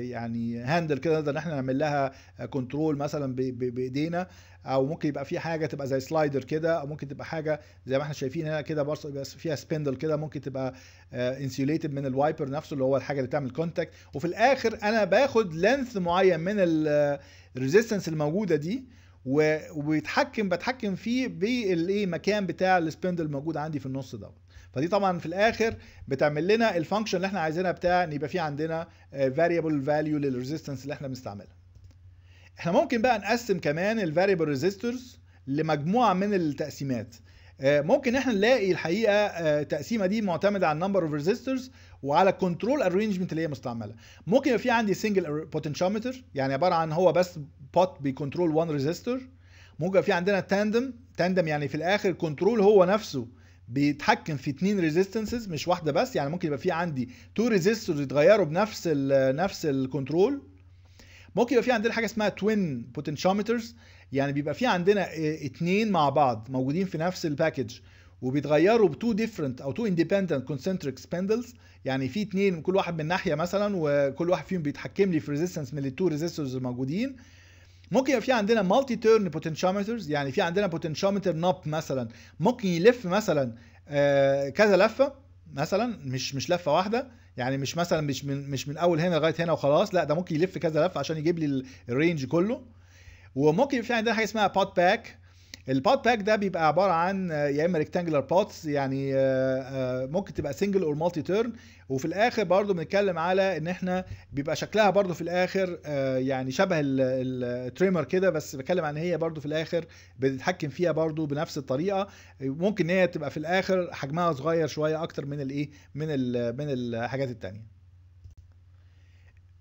يعني هاندل كده نقدر ان احنا نعمل لها كنترول مثلا بايدينا او ممكن يبقى في حاجه تبقى زي سلايدر كده او ممكن تبقى حاجه زي ما احنا شايفين هنا كده فيها سبندل كده ممكن تبقى انسيوليتد آه، من الوايبر نفسه اللي هو الحاجه اللي بتعمل كونتاكت وفي الاخر انا باخد لينث معين من الريزيستنس آه، الموجوده دي وبيتحكم بتحكم فيه بالايه مكان بتاع السبندل الموجود عندي في النص دوت فدي طبعا في الاخر بتعمل لنا الفانكشن اللي احنا عايزينها بتاع ان يبقى في عندنا فاريبل فاليو للريزيستنس اللي احنا بنستعملها احنا ممكن بقى نقسم كمان الفاريبل ريزيستورز لمجموعه من التقسيمات آه، ممكن احنا نلاقي الحقيقه آه، التقسيمه دي معتمده على النمبر اوف ريزيستورز وعلى الكنترول ارينجمنت اللي هي مستعمله ممكن يبقى في عندي سنجل بوتنشيومتر يعني عباره عن هو بس بوت بيكنترول 1 ريزيستور ممكن يبقى في عندنا تاندم تاندم يعني في الاخر كنترول هو نفسه بيتحكم في اتنين ريزيستنسز مش واحده بس يعني ممكن يبقى في عندي تو ريزيستورز يتغيروا بنفس الـ نفس الكنترول ممكن يبقى في عندنا حاجه اسمها توين بوتنشومترز يعني بيبقى في عندنا آه، اتنين مع بعض موجودين في نفس الباكج وبيتغيروا بتو ديفرنت او تو اندبندنت كونسنتريك سبندلز يعني في اتنين كل واحد من ناحيه مثلا وكل واحد فيهم بيتحكم لي في ريزيستنس من التو ريزيستورز الموجودين ممكن يبقى في عندنا مالتي تيرن بوتنشومترز يعني في عندنا بوتنشومتر ناب مثلا ممكن يلف مثلا آه، كذا لفه مثلا مش مش لفه واحده يعني مش مثلا مش من مش من اول هنا لغايه هنا وخلاص لا ده ممكن يلف كذا لفه عشان يجيب لي الرينج كله وممكن يبقى في عندنا حاجه اسمها بوت باك البود باك ده بيبقى عباره عن آه، يا اما ريكتانجلر بوتس يعني آه، آه، ممكن تبقى سنجل اور مالتي تيرن وفي الاخر برضو بنتكلم على ان احنا بيبقى شكلها برضو في الاخر يعني شبه التريمر كده بس بتكلم عن هي برضو في الاخر بتتحكم فيها برضو بنفس الطريقه ممكن ان هي تبقى في الاخر حجمها صغير شويه اكتر من الايه من الـ من الحاجات التانيه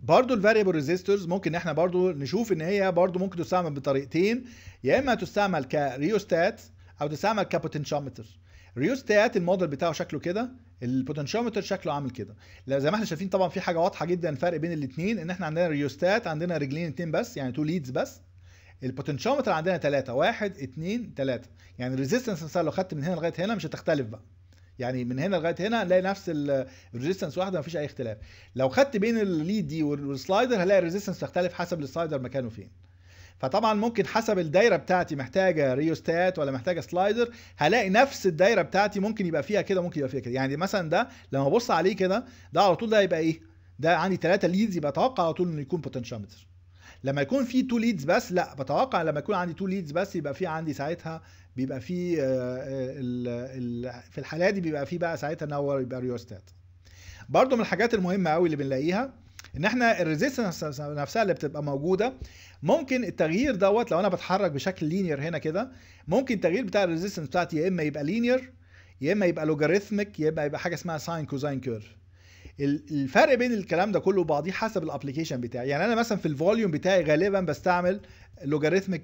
برضو الفاريبل ريزيستورز ممكن احنا برضو نشوف ان هي برضو ممكن تستعمل بطريقتين يا اما تستعمل كريوستات او تستعمل كبوتنشيومتر ريوستات الموديل بتاعه شكله كده البوتنشيومتر شكله عامل كده زي ما احنا شايفين طبعا في حاجه واضحه جدا الفرق بين الاثنين ان احنا عندنا ريوستات عندنا رجلين اتنين بس يعني تو ليدز بس البوتنشيومتر عندنا ثلاثة واحد اتنين ثلاثة يعني الريزيستنس مثلا لو خدت من هنا لغايه هنا مش هتختلف بقى يعني من هنا لغايه هنا هنلاقي نفس الريزستنس واحده مفيش اي اختلاف لو خدت بين الليد دي والسلايدر هلاقي الريزستنس تختلف حسب السلايدر مكانه فين فطبعا ممكن حسب الدايره بتاعتي محتاجه ريوستات ولا محتاجه سلايدر هلاقي نفس الدايره بتاعتي ممكن يبقى فيها كده ممكن يبقى فيها كده يعني مثلا ده لما ابص عليه كده ده على طول ده هيبقى ايه ده عندي ثلاثه ليدز يبقى اتوقع على طول انه يكون بوتنشيومتر لما يكون في تو ليدز بس لا بتوقع لما يكون عندي تو ليدز بس يبقى في عندي ساعتها بيبقى فيه آه، آه، في الحالة دي بيبقى فيه بقى ساعتها نور يبقى ريوستات برضو من الحاجات المهمة قوي اللي بنلاقيها ان احنا الريزيستنس نفسها اللي بتبقى موجوده ممكن التغيير دوت لو انا بتحرك بشكل لينير هنا كده ممكن التغيير بتاع الريزيستنس بتاعتي يا اما يبقى لينير يا اما يبقى لوجاريثمك يا اما يبقى حاجه اسمها ساين كوزاين كيرف الفرق بين الكلام ده كله وبعضيه حسب الابلكيشن بتاعي يعني انا مثلا في الفوليوم بتاعي غالبا بستعمل لوغاريتميك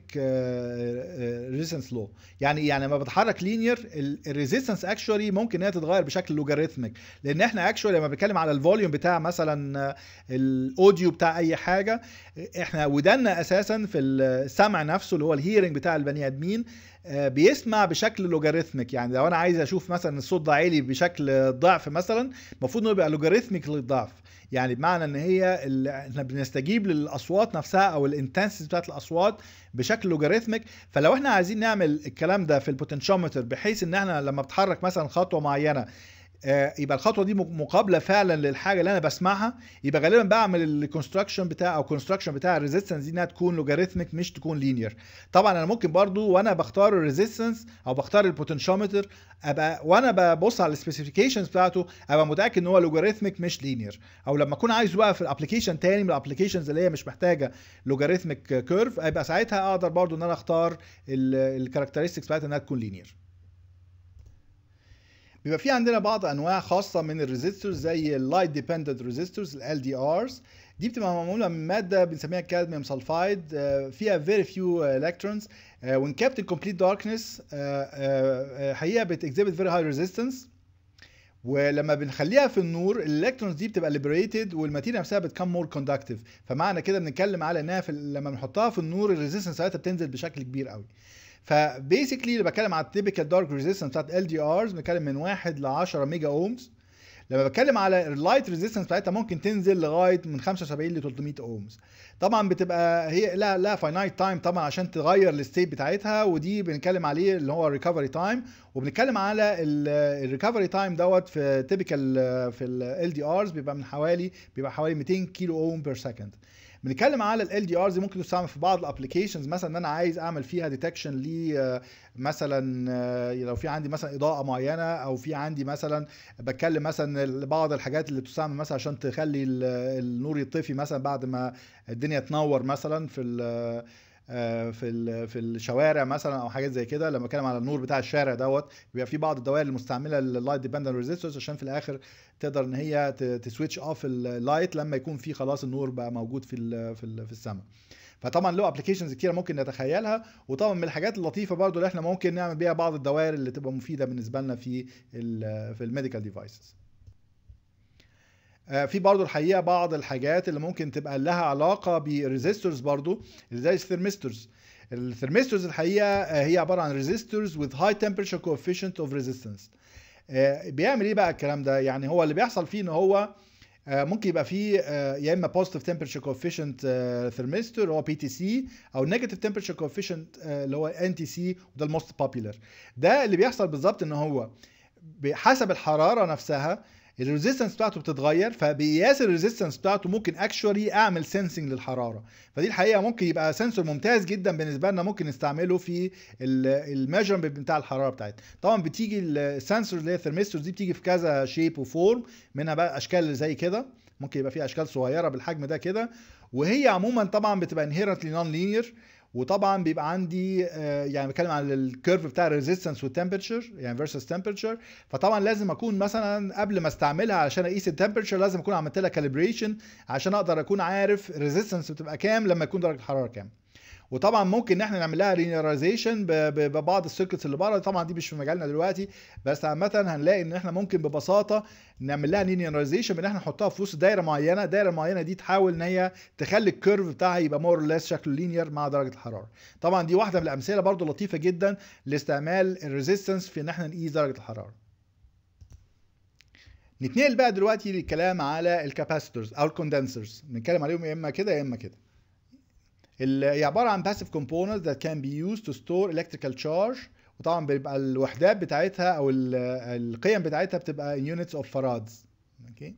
ريزيستنس لو يعني يعني لما بتحرك لينير الريزيستنس اكشولي ممكن انها تتغير بشكل لوغاريتميك لان احنا اكشولي لما بنتكلم على الفوليوم بتاع مثلا آه، الاوديو بتاع اي حاجه احنا ودنا اساسا في السمع نفسه اللي هو الهيرنج بتاع البني ادمين آه، بيسمع بشكل لوجاريثميك يعني لو انا عايز اشوف مثلا الصوت ده عالي بشكل ضعف مثلا المفروض انه يبقى لوجاريثميك للضعف يعني بمعنى ان هي احنا بنستجيب للاصوات نفسها او الانتنسيتي بتاعت الاصوات بشكل لوجاريثميك فلو احنا عايزين نعمل الكلام ده في البوتنشومتر بحيث ان احنا لما بتحرك مثلا خطوه معينه آه، يبقى الخطوه دي مقابله فعلا للحاجه اللي انا بسمعها يبقى غالبا بعمل الكونستراكشن بتاع او كونستراكشن بتاع الريزيستنس دي انها تكون لوجاريتمك مش تكون لينير طبعا انا ممكن برضو وانا بختار الريزيستنس او بختار البوتنشيومتر ابقى وانا ببص على السبيسيفيكيشنز بتاعته ابقى متاكد ان هو لوجاريتمك مش لينير او لما اكون عايز بقى في الابلكيشن تاني من الابلكيشنز اللي هي مش محتاجه لوجاريتمك كيرف يبقى ساعتها اقدر برضو ان انا اختار الكاركترستكس بتاعتها انها تكون لينير بيبقى في عندنا بعض انواع خاصه من الريزيستورز زي اللايت ديبندنت ريزيستورز ال دي ارز دي بتبقى معموله من ماده بنسميها كادميوم آه، سلفايد فيها فيري فيو الكترونز وان كابت كومبليت داركنس حقيقه بتكذبت فيري هاي ريزيستنس ولما بنخليها في النور الالكترونز دي بتبقى ليبريتد والماتيريال نفسها بتكون مور كوندكتيف فمعنى كده بنتكلم على انها لما بنحطها في النور الريزيستنس بتاعتها بتنزل بشكل كبير قوي فبيسكلي اللي بتكلم على التيبيكال دارك ريزيستنس بتاعت ال دي ارز بنتكلم من 1 ل 10 ميجا اومز لما بتكلم على اللايت ريزيستنس بتاعتها ممكن تنزل لغايه من 75 ل 300 اومز طبعا بتبقى هي لا لا فاينايت تايم طبعا عشان تغير الستيت بتاعتها ودي بنتكلم عليه اللي هو الريكفري تايم وبنتكلم على الريكفري تايم دوت في تيبيكال في ال دي ارز بيبقى من حوالي بيبقى حوالي 200 كيلو اوم بير سكند بنتكلم على ال دي ممكن تستعمل في بعض الابلكيشنز مثلا انا عايز اعمل فيها ديتكشن ل آه، مثلا آه، لو في عندي مثلا اضاءه معينه او في عندي مثلا بتكلم مثلا بعض الحاجات اللي بتستعمل مثلا عشان تخلي آه، النور يطفي مثلا بعد ما الدنيا تنور مثلا في آه، في في الشوارع مثلا او حاجات زي كده لما بتكلم على النور بتاع الشارع دوت بيبقى في بعض الدوائر المستعمله لللايت ديبندنت ريزيستورز عشان في الاخر تقدر ان هي تسويتش اوف اللايت لما يكون في خلاص النور بقى موجود في الـ في, الـ في السماء فطبعا له ابلكيشنز كتيره ممكن نتخيلها وطبعا من الحاجات اللطيفه برضو اللي احنا ممكن نعمل بيها بعض الدوائر اللي تبقى مفيده بالنسبه لنا في الـ في الميديكال ديفايسز آه، في برضو الحقيقه بعض الحاجات اللي ممكن تبقى لها علاقه بريزيستورز برضو زي الثيرمستورز الثيرمستورز الحقيقه آه، هي عباره عن ريزيستورز with high temperature coefficient of resistance آه، بيعمل ايه بقى الكلام ده يعني هو اللي بيحصل فيه ان هو ممكن يبقى فيه يا اما بوزيتيف تمبريتشر كوفيشنت ثيرمستور اللي هو بي تي سي او نيجاتيف تمبريتشر كوفيشنت اللي هو ان تي سي وده الموست بوبيلر ده اللي بيحصل بالظبط ان هو بحسب الحراره نفسها الريزستنس بتاعته بتتغير فبقياس الريزستنس بتاعته ممكن اكشولي اعمل سنسنج للحراره فدي الحقيقه ممكن يبقى سنسور ممتاز جدا بالنسبه لنا ممكن نستعمله في الميجرمنت بتاع الحراره بتاعتنا طبعا بتيجي السنسور اللي هي الثرمستورز دي بتيجي في كذا شيب وفورم منها بقى اشكال زي كده ممكن يبقى في اشكال صغيره بالحجم ده كده وهي عموما طبعا بتبقى انهيرنتلي نون لينير وطبعا بيبقى عندي آه، يعني بتكلم عن الكيرف بتاع الريزيستنس والتمبرتشر يعني فيرسس تمبرتشر فطبعا لازم اكون مثلا قبل ما استعملها عشان اقيس التمبرتشر لازم اكون عملت لها كالبريشن عشان اقدر اكون عارف الريزيستنس بتبقى كام لما يكون درجه الحراره كام وطبعا ممكن ان احنا نعمل لها لينيرايزيشن ببعض السيركتس اللي بره طبعا دي مش في مجالنا دلوقتي بس عامه هنلاقي ان احنا ممكن ببساطه نعمل لها لينيرايزيشن بان احنا نحطها في وسط دايره معينه الدايره المعينه دي تحاول ان هي تخلي الكيرف بتاعها يبقى مور ليس شكله لينير مع درجه الحراره طبعا دي واحده من الامثله برده لطيفه جدا لاستعمال الريزيستنس في ان احنا نقيس درجه الحراره نتنقل بقى دلوقتي للكلام على الكاباسيتورز او الكوندنسرز بنتكلم عليهم يا اما كده يا اما كده هي عباره عن passive components that can be used to store electrical charge وطبعا بيبقى الوحدات بتاعتها او القيم بتاعتها بتبقى units of فارادز اوكي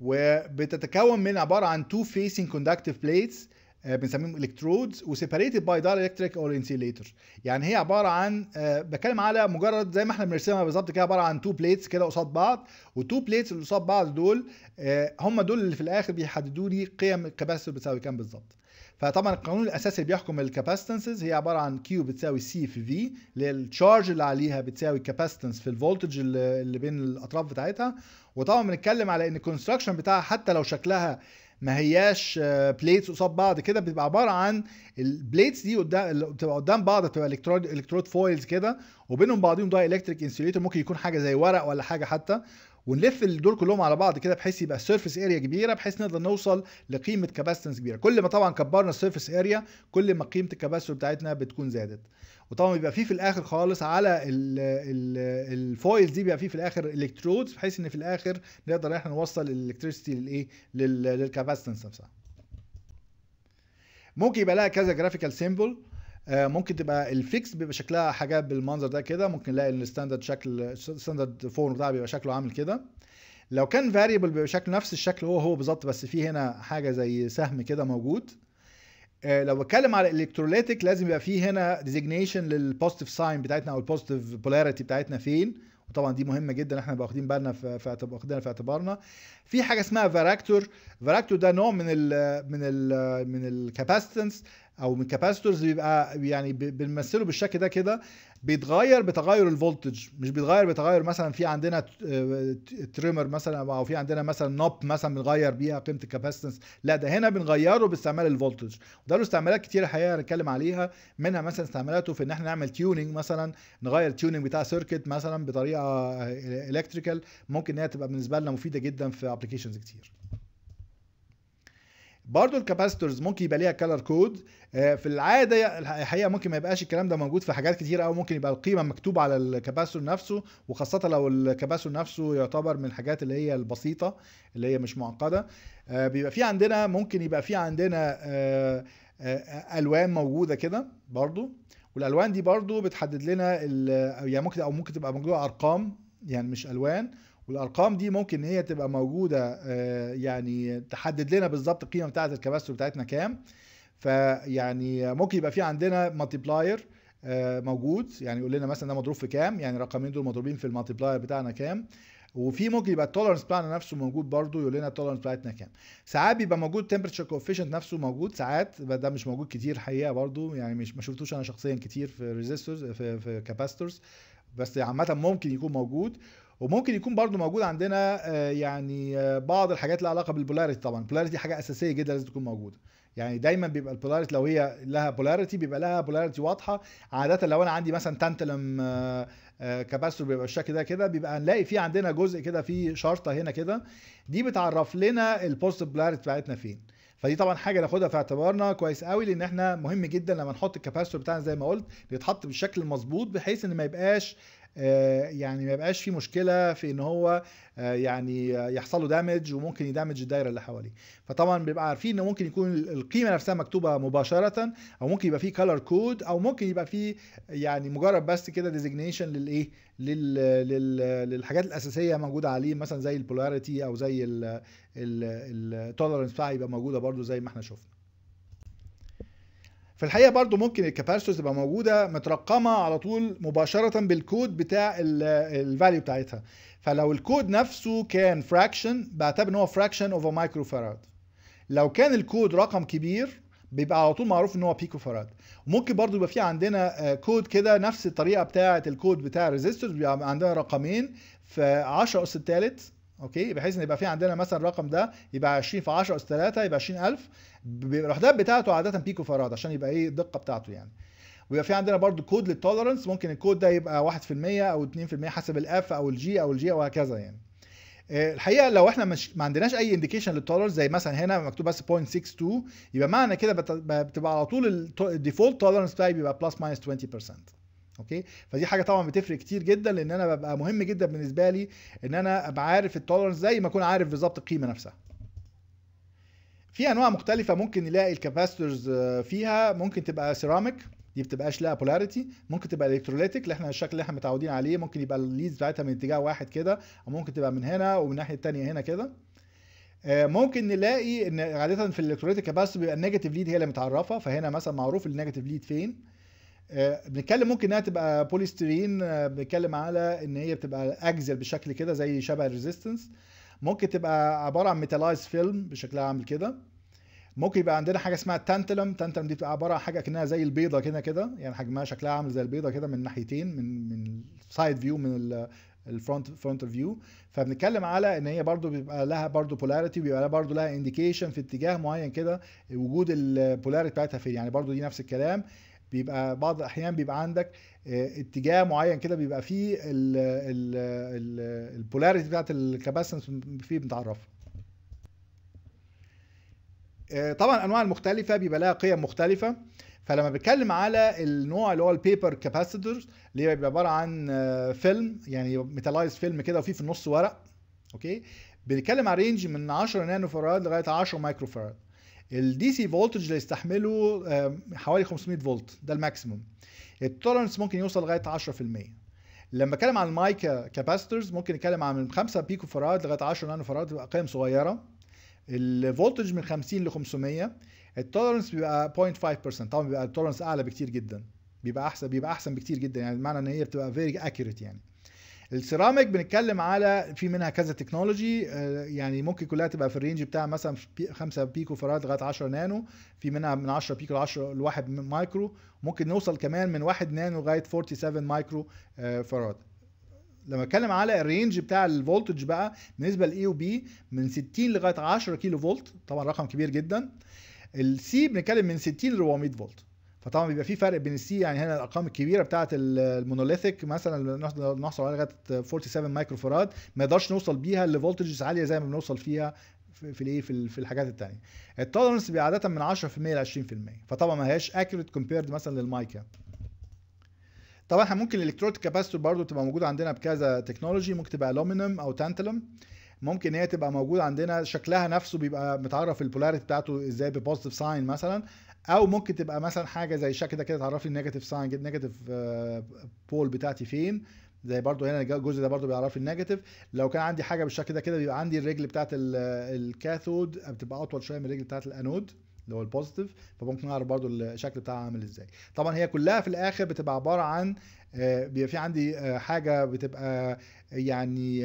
وبتتكون من عباره عن two facing conductive plates آه، بنسميهم الكترودز وسيبريتد باي دايلكتريك اور انسيليتر يعني هي عباره عن آه، بتكلم على مجرد زي ما احنا بنرسمها بالظبط كده عباره عن تو بليتس كده قصاد بعض والتو بليتس اللي قصاد بعض دول آه، هم دول اللي في الاخر بيحددوا لي قيم الكباسيتور بتساوي كام بالظبط فطبعا القانون الاساسي اللي بيحكم الكاباسيتنسز هي عباره عن كيو بتساوي سي في في اللي هي التشارج اللي عليها بتساوي الكاباسيتنس في الفولتج اللي بين الاطراف بتاعتها وطبعا بنتكلم على ان الكونستراكشن بتاعها حتى لو شكلها ما هياش بليتس آه، قصاد بعض كده بتبقى عباره عن البليتس دي قدام بتبقى قدام بعض بتبقى الكترود الكترود فويلز كده وبينهم بعضهم داي الكتريك انسوليتور ممكن يكون حاجه زي ورق ولا حاجه حتى ونلف دول كلهم على بعض كده بحيث يبقى السيرفيس اريا كبيره بحيث نقدر نوصل لقيمه كاباستنس كبيره كل ما طبعا كبرنا السيرفيس اريا كل ما قيمه الكباستور بتاعتنا بتكون زادت وطبعا بيبقى فيه في الاخر خالص على الفويلز دي بيبقى فيه في الاخر الكترودز بحيث ان في الاخر نقدر احنا نوصل الالكتريستي للايه للكاباستنس نفسها ممكن يبقى لها كذا جرافيكال سيمبل آه، ممكن تبقى الفيكس بيبقى شكلها حاجات بالمنظر ده كده ممكن نلاقي الستاندرد شكل ستاندرد فورم بتاعها بيبقى شكله عامل كده لو كان فاريبل بيبقى شكله نفس الشكل هو هو بالظبط بس في هنا حاجه زي سهم كده موجود آه، لو بتكلم على الكتروليتيك لازم يبقى في هنا ديزيجنيشن للبوزيتيف ساين بتاعتنا او البوزيتيف بولاريتي بتاعتنا فين وطبعا دي مهمه جدا احنا واخدين بالنا في واخدينها في اعتبارنا في حاجه اسمها فاراكتور فاراكتور ده نوع من الـ من الـ من الكاباسيتنس او من كاباسيتورز بيبقى يعني بنمثله بالشكل ده كده بيتغير بتغير الفولتج مش بيتغير بتغير مثلا في عندنا تريمر آه، مثلا او في عندنا مثلا نوب مثلا بنغير بيها قيمه الكاباسيتنس لا ده هنا بنغيره باستعمال الفولتج وده له استعمالات كتير الحقيقه هنتكلم عليها منها مثلا استعمالاته في ان احنا نعمل تيوننج مثلا نغير التيوننج بتاع سيركت مثلا بطريقه الكتريكال آه، ممكن ان هي تبقى بالنسبه لنا مفيده جدا في ابلكيشنز كتير برضو الكاباسيتورز ممكن يبقى ليها كلر كود آه، في العاده الحقيقه ممكن ما يبقاش الكلام ده موجود في حاجات كتير او ممكن يبقى القيمه مكتوبه على الكاباسيتور نفسه وخاصه لو الكاباسيتور نفسه يعتبر من الحاجات اللي هي البسيطه اللي هي مش معقده آه، بيبقى في عندنا ممكن يبقى في عندنا آه، الوان موجوده كده برضو والالوان دي برضو بتحدد لنا يعني ممكن او ممكن تبقى موجوده ارقام يعني مش الوان والارقام دي ممكن ان هي تبقى موجوده آه، يعني تحدد لنا بالظبط القيمه بتاعه الكباستور بتاعتنا كام فيعني ممكن يبقى في عندنا بلاير آه، موجود يعني يقول لنا مثلا ده مضروب في كام يعني الرقمين دول مضروبين في بلاير بتاعنا كام وفي ممكن يبقى التولرنس بتاعنا نفسه موجود برضه يقول لنا التولرنس بتاعتنا كام ساعات بيبقى موجود تمبرتشر كوفيشنت نفسه موجود ساعات ده مش موجود كتير حقيقه برضه يعني مش ما شفتوش انا شخصيا كتير في ريزيستورز في, في كاباستورز بس عامه ممكن يكون موجود وممكن يكون برضو موجود عندنا آه، يعني آه، بعض الحاجات لها علاقه بالبولاريتي طبعا البولاريتي حاجه اساسيه جدا لازم تكون موجوده يعني دايما بيبقى البولاريتي لو هي لها بولاريتي بيبقى لها بولاريتي واضحه عاده لو انا عندي مثلا تانتلم آه، كباستور بيبقى بالشكل ده كده بيبقى هنلاقي في عندنا جزء كده فيه شرطه هنا كده دي بتعرف لنا البوست بولاريتي بتاعتنا فين فدي طبعا حاجه ناخدها في اعتبارنا كويس قوي لان احنا مهم جدا لما نحط الكاباسيتور بتاعنا زي ما قلت بيتحط بالشكل المظبوط بحيث ان ما يبقاش آه، يعني ما يبقاش في مشكله في ان هو آه، يعني يحصل له دامج وممكن يدامج الدايره اللي حواليه فطبعا بيبقى عارفين ان ممكن يكون القيمه نفسها مكتوبه مباشره او ممكن يبقى فيه كلر كود او ممكن يبقى فيه يعني مجرد بس كده ديزيجنيشن للايه لل... لل... للحاجات الاساسيه موجوده عليه مثلا زي البولاريتي او زي التولرنس بتاعه يبقى موجوده برده زي ما احنا شفنا في الحقيقه برضو ممكن الكاباسيتورز تبقى موجوده مترقمه على طول مباشره بالكود بتاع الفاليو بتاعتها فلو الكود نفسه كان فراكشن بعتبر ان هو فراكشن اوف مايكرو فاراد لو كان الكود رقم كبير بيبقى على طول معروف ان هو بيكو فاراد وممكن برضو يبقى في عندنا آه، كود كده نفس الطريقه بتاعه الكود بتاع الريزيستورز بيبقى عندنا رقمين في 10 اس الثالث اوكي بحيث ان يبقى في عندنا مثلا الرقم ده يبقى 20 في 10 اس 3 يبقى 20000 الوحدات بتاعته عاده بيكو فراد عشان يبقى ايه الدقه بتاعته يعني ويبقى في عندنا برضو كود للتولرنس ممكن الكود ده يبقى 1% او 2% حسب الاف او الجي او الجي وهكذا يعني آه، الحقيقه لو احنا مش ما عندناش اي انديكيشن للتولرنس زي مثلا هنا مكتوب بس 0.62 يبقى معنى كده بتبقى على طول الديفولت تولرنس بتاعي بيبقى بلس ماينس 20% اوكي فدي حاجه طبعا بتفرق كتير جدا لان انا ببقى مهم جدا بالنسبه لي ان انا ابقى عارف التولرنس زي ما اكون عارف بالظبط القيمه نفسها في انواع مختلفه ممكن نلاقي الكاباستورز آه، فيها ممكن تبقى سيراميك دي بتبقاش لها بولاريتي ممكن تبقى الكتروليتيك اللي احنا الشكل اللي احنا متعودين عليه ممكن يبقى الليدز بتاعتها من اتجاه واحد كده او ممكن تبقى من هنا ومن الناحيه الثانيه هنا كده آه، ممكن نلاقي ان عاده في الالكتروليتيك كاباسيتور بيبقى النيجاتيف ليد هي اللي متعرفه فهنا مثلا معروف النيجاتيف ليد فين آه، بنتكلم ممكن انها تبقى بوليسترين بنتكلم على ان هي بتبقى اجزل بشكل كده زي شبه الريزيستنس ممكن تبقى عباره عن ميتالايز فيلم بشكلها عامل كده ممكن يبقى عندنا حاجه اسمها التانتلم التانتلم دي بتبقى عباره عن حاجه كانها زي البيضه كده كده يعني حجمها شكلها عامل زي البيضه كده من ناحيتين من من سايد فيو من الفرونت فرونت فيو فبنتكلم على ان هي برضو بيبقى لها برضو بولاريتي بيبقى لها برضو لها انديكيشن في اتجاه معين كده وجود البولاريتي بتاعتها فين يعني برضو دي نفس الكلام بيبقى بعض الاحيان بيبقى عندك آه، اتجاه معين كده بيبقى فيه البولاريتي بتاعت الكاباسنس فيه بنتعرفها آه، طبعا انواع المختلفه بيبقى لها قيم مختلفه فلما بتكلم على النوع اللي هو البيبر كاباسيتور اللي بيبقى عباره عن فيلم آه، يعني ميتالايز فيلم كده وفيه في النص ورق اوكي بنتكلم على رينج من 10 نانو فاراد لغايه 10 مايكرو فاراد الدي سي فولتج اللي يستحمله آه، حوالي 500 فولت ده الماكسيموم التولرنس ممكن يوصل لغايه 10% لما اتكلم عن المايكا كاباسيتورز ممكن نتكلم عن من 5 بيكو فاراد لغايه 10 نانو فاراد قيم صغيره الفولتج من 50 ل 500 التولرنس بيبقى 0.5% طبعا بيبقى التولرنس اعلى بكتير جدا بيبقى احسن بيبقى احسن بكتير جدا يعني بمعنى ان هي بتبقى فيري اكيوريت يعني السيراميك بنتكلم على في منها كذا تكنولوجي آه، يعني ممكن كلها تبقى في الرينج بتاع مثلا 5 بيكو فراد لغايه 10 نانو في منها من 10 بيكو ل 10 ل 1 مايكرو ممكن نوصل كمان من 1 نانو لغايه 47 مايكرو آه، فراد لما اتكلم على الرينج بتاع الفولتج بقى بالنسبه لاي وبي من 60 لغايه 10 كيلو فولت طبعا رقم كبير جدا السي بنتكلم من 60 ل 400 فولت فطبعا بيبقى في فرق بين السي يعني هنا الارقام الكبيره بتاعه المونوليثيك مثلا نحصل عليها لغايه 47 مايكرو فراد ما نقدرش نوصل بيها لفولتجز عاليه زي ما بنوصل فيها في الايه في, في الحاجات الثانيه التولرنس بيبقى عاده من 10% ل 20% فطبعا ما هياش اكيوريت كومبيرد مثلا للمايكا طبعا احنا ممكن الالكترود كاباستور برضو تبقى موجوده عندنا بكذا تكنولوجي ممكن تبقى الومنيوم او تانتلم ممكن هي تبقى موجوده عندنا شكلها نفسه بيبقى متعرف البولاريتي بتاعته ازاي ببوزيتيف ساين مثلا او ممكن تبقى مثلا حاجه زي الشكل ده كده تعرف لي النيجاتيف ساين النيجاتيف بول بتاعتي فين زي برضو هنا الجزء ده برضو بيعرف النيجاتيف لو كان عندي حاجه بالشكل ده كده بيبقى عندي الرجل بتاعت الكاثود بتبقى اطول شويه من الرجل بتاعت الانود اللي هو البوزيتيف فممكن اعرف برضو الشكل بتاعها عامل ازاي طبعا هي كلها في الاخر بتبقى عباره عن آه، بيبقى في عندي آه، حاجه بتبقى آه، يعني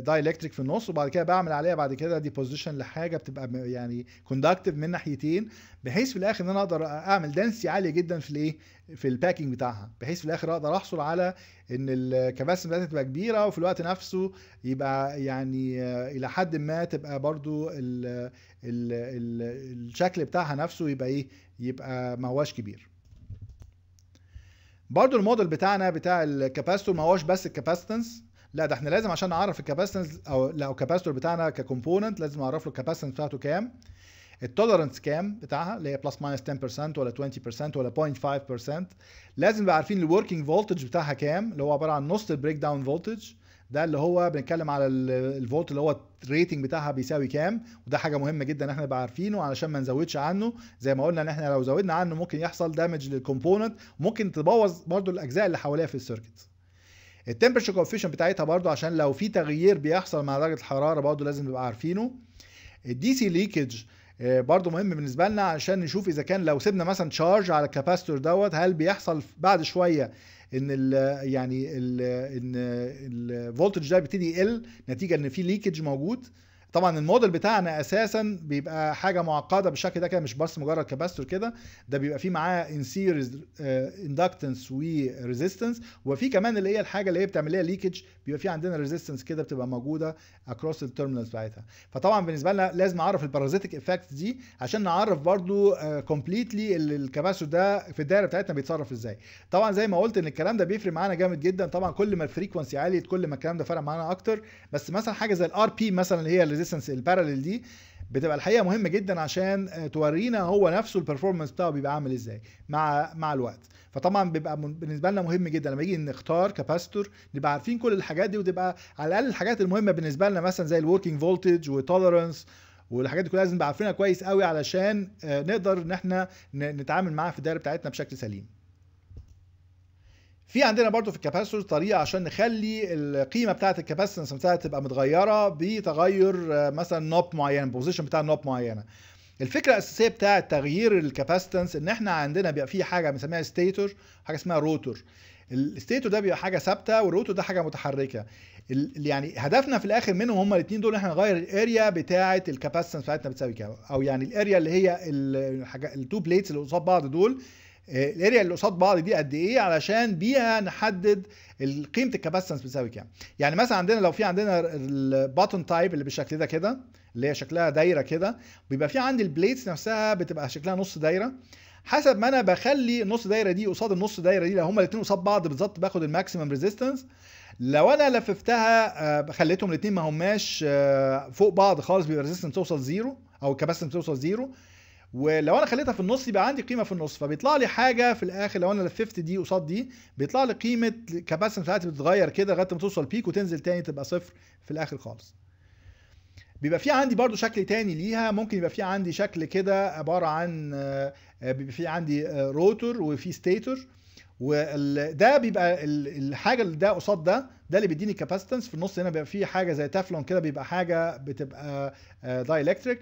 دايلكتريك في النص وبعد كده بعمل عليها بعد كده ديبوزيشن لحاجه بتبقى يعني كوندكتيف من ناحيتين بحيث في الاخر ان انا اقدر اعمل دنسي عاليه جدا في الايه في الباكينج بتاعها بحيث في الاخر اقدر احصل على ان الكباسيتي بتاعتها تبقى كبيره وفي الوقت نفسه يبقى يعني الى حد ما تبقى برضو الشكل بتاعها نفسه يبقى ايه يبقى ما هواش كبير برضو الموديل بتاعنا بتاع الكاباستور ما هوش بس الكاباستنس لا ده احنا لازم عشان نعرف الكاباستنس او لا الكاباستور بتاعنا ككومبوننت لازم نعرف له الكاباستنس بتاعته كام التولرنس كام بتاعها اللي هي بلس ماينس 10% ولا 20% ولا 0.5% لازم نبقى عارفين الوركينج فولتج بتاعها كام اللي هو عباره عن نص البريك داون فولتج ده اللي هو بنتكلم على الفولت اللي هو الريتنج بتاعها بيساوي كام وده حاجه مهمه جدا ان احنا نبقى عارفينه علشان ما نزودش عنه زي ما قلنا ان احنا لو زودنا عنه ممكن يحصل دامج للكومبوننت ممكن تبوظ برضو الاجزاء اللي حواليها في السيركت التمبرشر كوفيشن بتاعتها برضو عشان لو في تغيير بيحصل مع درجه الحراره برضو لازم نبقى عارفينه الدي سي ليكج آه، برضو مهم بالنسبه لنا عشان نشوف اذا كان لو سيبنا مثلا تشارج على الكاباستور دوت هل بيحصل بعد شويه ان الـ يعني الـ ان الفولتج ده بيبتدي يقل نتيجه ان في ليكج موجود طبعا الموديل بتاعنا اساسا بيبقى حاجه معقده بالشكل ده كده مش بس مجرد كباستور كده ده بيبقى فيه معاه ان سيريز اندكتنس وريزيستنس وفي كمان اللي هي الحاجه اللي هي بتعمل لها ليكج بيبقى فيه عندنا ريزيستنس كده بتبقى موجوده اكروس التيرمينالز بتاعتها فطبعا بالنسبه لنا لازم اعرف البارازيتك افكت دي عشان نعرف برضو كومبليتلي آه، الكباستور ده في الدايره بتاعتنا بيتصرف ازاي طبعا زي ما قلت ان الكلام ده بيفرق معانا جامد جدا طبعا كل ما الفريكونسي عاليه كل ما الكلام ده فرق معانا اكتر بس مثلا حاجه زي الار بي مثلا اللي هي ريزيستنس البارلل دي بتبقى الحقيقه مهمه جدا عشان آه، تورينا هو نفسه البرفورمانس بتاعه بيبقى عامل ازاي مع مع الوقت فطبعا بيبقى بالنسبه لنا مهم جدا لما يجي نختار كاباستور نبقى عارفين كل الحاجات دي وتبقى على الاقل الحاجات المهمه بالنسبه لنا مثلا زي الوركينج فولتج وتولرنس والحاجات دي كلها لازم نبقى عارفينها كويس قوي علشان آه، نقدر ان احنا نتعامل معاها في الدايره بتاعتنا بشكل سليم في عندنا برضو في الكاباسيتور طريقه عشان نخلي القيمه بتاعه الكاباسيتنس بتاعتها تبقى متغيره بتغير آه، مثلا نوب معين بوزيشن بتاع نوب معينه الفكره الاساسيه بتاع تغيير الكاباسيتنس ان احنا عندنا بيبقى في حاجه بنسميها ستيتور حاجه اسمها روتور الستيتور ده بيبقى حاجه ثابته والروتور ده حاجه متحركه يعني هدفنا في الاخر منهم هما الاثنين دول ان احنا نغير الاريا بتاعه الكاباسيتنس بتاعتنا بتساوي كام او يعني الاريا اللي هي الحاجه التو بليتس اللي قصاد بعض دول الاريا آه، اللي قصاد بعض دي قد ايه علشان بيها نحدد قيمه الكاباسيتنس بتساوي كام يعني مثلا عندنا لو في عندنا الباتون تايب اللي بالشكل ده كده اللي هي شكلها دايره كده بيبقى في عندي البليتس نفسها بتبقى شكلها نص دايره حسب ما انا بخلي النص دايره دي قصاد النص دايره دي لو هما الاثنين قصاد بعض بالظبط باخد الماكسيمم ريزيستنس لو انا لففتها آه، خليتهم الاثنين ما هماش آه، فوق بعض خالص بيبقى الريزيستنس توصل زيرو او الكاباسيتنس توصل زيرو ولو انا خليتها في النص يبقى عندي قيمه في النص فبيطلع لي حاجه في الاخر لو انا لففت دي قصاد دي بيطلع لي قيمه كاباسيتنس بتاعتي بتتغير كده لغايه ما توصل بيك وتنزل تاني تبقى صفر في الاخر خالص بيبقى في عندي برضو شكل تاني ليها ممكن يبقى في عندي شكل كده عباره عن آه، آه، بيبقى في عندي روتور آه، وفي ستيتور وده بيبقى الحاجه اللي ده قصاد ده ده اللي بيديني كاباسيتنس في النص هنا بيبقى في حاجه زي تافلون كده بيبقى حاجه بتبقى دايلكتريك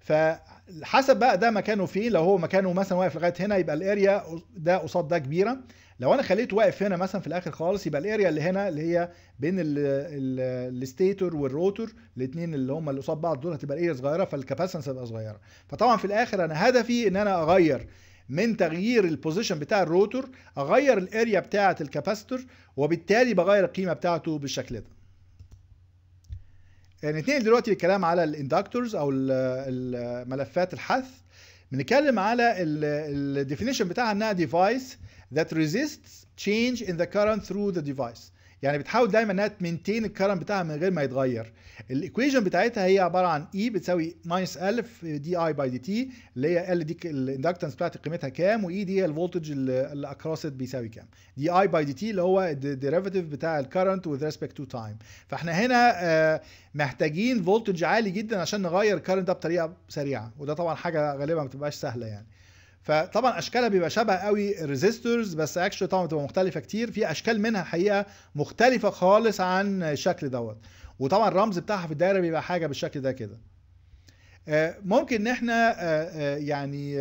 فحسب بقى ده مكانه فين لو هو مكانه مثلا واقف لغايه هنا يبقى الاريا ده قصاد ده كبيره لو انا خليته واقف هنا مثلا في الاخر خالص يبقى الاريا اللي هنا اللي هي بين الستيتور والروتور الاثنين اللي هم اللي قصاد بعض دول هتبقى الاريا صغيره فالكاباسنس هتبقى صغيره فطبعا في الاخر انا هدفي ان انا اغير من تغيير البوزيشن بتاع الروتور اغير الاريا بتاعه الكاباستور وبالتالي بغير القيمه بتاعته بالشكل ده يعني نتنقل دلوقتي الكلام على الاندكتورز او ملفات الحث بنتكلم على الديفينيشن بتاعها انها ديفايس that resists change in the current through the device يعني بتحاول دايما انها تمنتين الكرم بتاعها من غير ما يتغير الايكويشن بتاعتها هي عباره عن اي e بتساوي ماينس الف دي اي باي دي تي اللي هي ال دي الاندكتنس بتاعتي قيمتها كام واي دي هي الفولتج اللي اكروس بيساوي كام دي اي باي دي تي اللي هو الديريفاتيف بتاع الكرنت وذ ريسبكت تو تايم فاحنا هنا آه، محتاجين فولتج عالي جدا عشان نغير الكرنت ده بطريقه سريعه وده طبعا حاجه غالبا ما بتبقاش سهله يعني فطبعا اشكالها بيبقى شبه قوي الريزيستورز بس اكشلي طبعا بتبقى مختلفه كتير في اشكال منها حقيقه مختلفه خالص عن الشكل دوت وطبعا الرمز بتاعها في الدايره بيبقى حاجه بالشكل ده كده آه، ممكن ان احنا آه، آه، يعني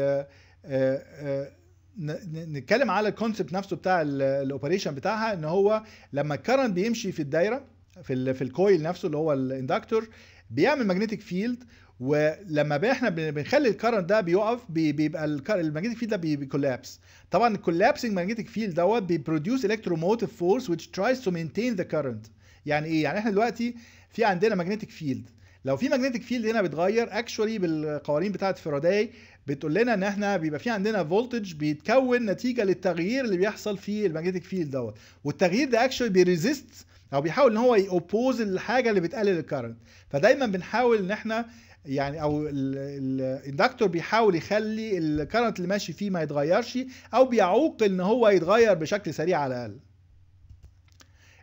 نتكلم على الكونسبت نفسه بتاع الاوبريشن بتاعها ان هو لما الكرنت بيمشي في الدايره في في الكويل نفسه اللي هو الاندكتور بيعمل ماجنتيك فيلد ولما بقى احنا بنخلي الكرنت ده بيقف بيبقى المagnetic فيلد ده بيكولابس طبعا الكولابسنج ماجنتيك فيلد دوت بيبروديوس الكتروموتيف فورس which tries to maintain the current يعني ايه يعني احنا دلوقتي في عندنا ماجنتيك فيلد لو في ماجنتيك فيلد هنا بيتغير اكشولي بالقوانين بتاعه فاراداي بتقول لنا ان احنا بيبقى في عندنا فولتج بيتكون نتيجه للتغيير اللي بيحصل في الماجنتيك فيلد دوت والتغيير ده اكشولي بيريزيست او بيحاول ان هو يوبوز الحاجه اللي بتقلل الكرنت فدايما بنحاول ان احنا يعني او الاندكتور بيحاول يخلي الكرنت اللي ماشي فيه ما يتغيرش او بيعوق ان هو يتغير بشكل سريع على الاقل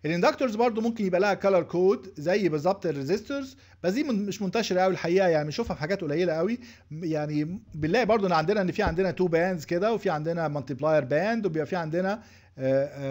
الاندكتورز برضو ممكن يبقى لها كلر كود زي بالظبط الريزيستورز بس دي مش منتشره قوي الحقيقه يعني بنشوفها في حاجات قليله قوي يعني بنلاقي برضو ان عندنا ان في عندنا تو باندز كده وفي عندنا مالتي بلاير باند وبيبقى في عندنا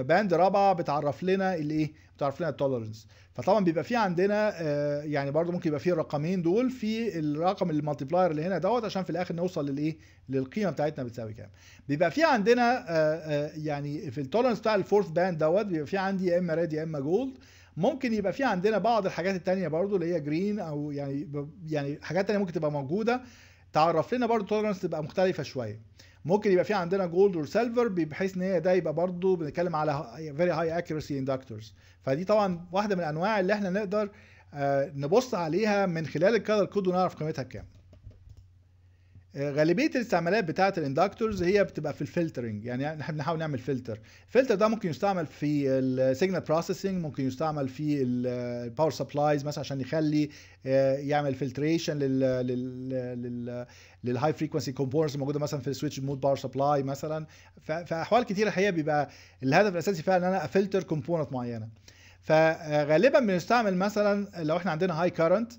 باند رابعه بتعرف لنا الايه بتعرف لنا التولرنس فطبعا بيبقى في عندنا آه، يعني برضو ممكن يبقى في الرقمين دول في الرقم المالتيبلاير اللي هنا دوت عشان في الاخر نوصل للايه للقيمه بتاعتنا بتساوي كام بيبقى في عندنا آه، آه، يعني في التولرنس بتاع الفورث باند دوت بيبقى في عندي يا اما ريد يا اما جولد ممكن يبقى في عندنا بعض الحاجات التانية برضو اللي هي جرين او يعني يعني حاجات تانية ممكن تبقى موجوده تعرف لنا برضو التولرنس تبقى مختلفه شويه ممكن يبقى في عندنا جولد اور سيلفر بحيث ان هي ده يبقى برضه بنتكلم على فيري هاي اكيورسي اندكتورز فدي طبعا واحده من الانواع اللي احنا نقدر آه، نبص عليها من خلال الكلر كود ونعرف قيمتها كام غالبيه الاستعمالات بتاعه الاندكتورز هي بتبقى في الفلترنج يعني احنا بنحاول نعمل فلتر الفلتر ده ممكن يستعمل في السيجنال بروسيسنج ممكن يستعمل في الباور سبلايز مثلا عشان يخلي آه، يعمل فلتريشن لل لل للهاي فريكونسي كومبوننتس الموجوده مثلا في السويتش مود باور سبلاي مثلا في احوال كتيره الحقيقه بيبقى الهدف الاساسي فعلا ان انا افلتر كومبوننت معينه فغالبا بنستعمل مثلا لو احنا عندنا هاي كارنت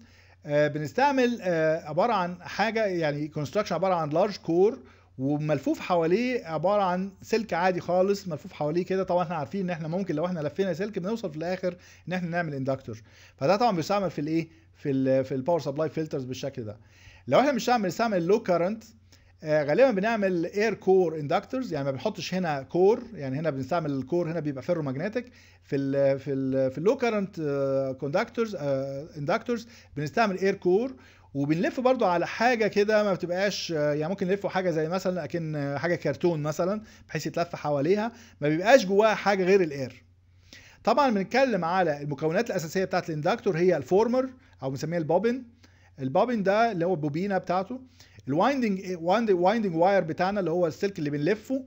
آه، بنستعمل آه، عباره عن حاجه يعني كونستراكشن عباره عن لارج كور وملفوف حواليه عباره عن سلك عادي خالص ملفوف حواليه كده طبعا احنا عارفين ان احنا ممكن لو احنا لفينا سلك بنوصل في الاخر ان احنا نعمل اندكتور فده طبعا بيستعمل في الايه في الـ في الباور سبلاي فلترز بالشكل ده لو احنا مش هنعمل لو كارنت آه، غالبا بنعمل اير كور اندكتورز يعني ما بنحطش هنا كور يعني هنا بنستعمل الكور هنا بيبقى فيرو ماجنتيك في الـ في الـ في اللو كارنت كوندكتورز اندكتورز بنستعمل اير كور وبنلف برضو على حاجة كده ما بتبقاش آه، يعني ممكن نلفه حاجة زي مثلا أكن حاجة كرتون مثلا بحيث يتلف حواليها ما بيبقاش جواها حاجة غير الاير طبعا بنتكلم على المكونات الأساسية بتاعت الاندكتور هي الفورمر أو بنسميها البوبن البوبن ده اللي هو البوبينة بتاعته الوايندنج وايندنج واير بتاعنا اللي هو السلك اللي بنلفه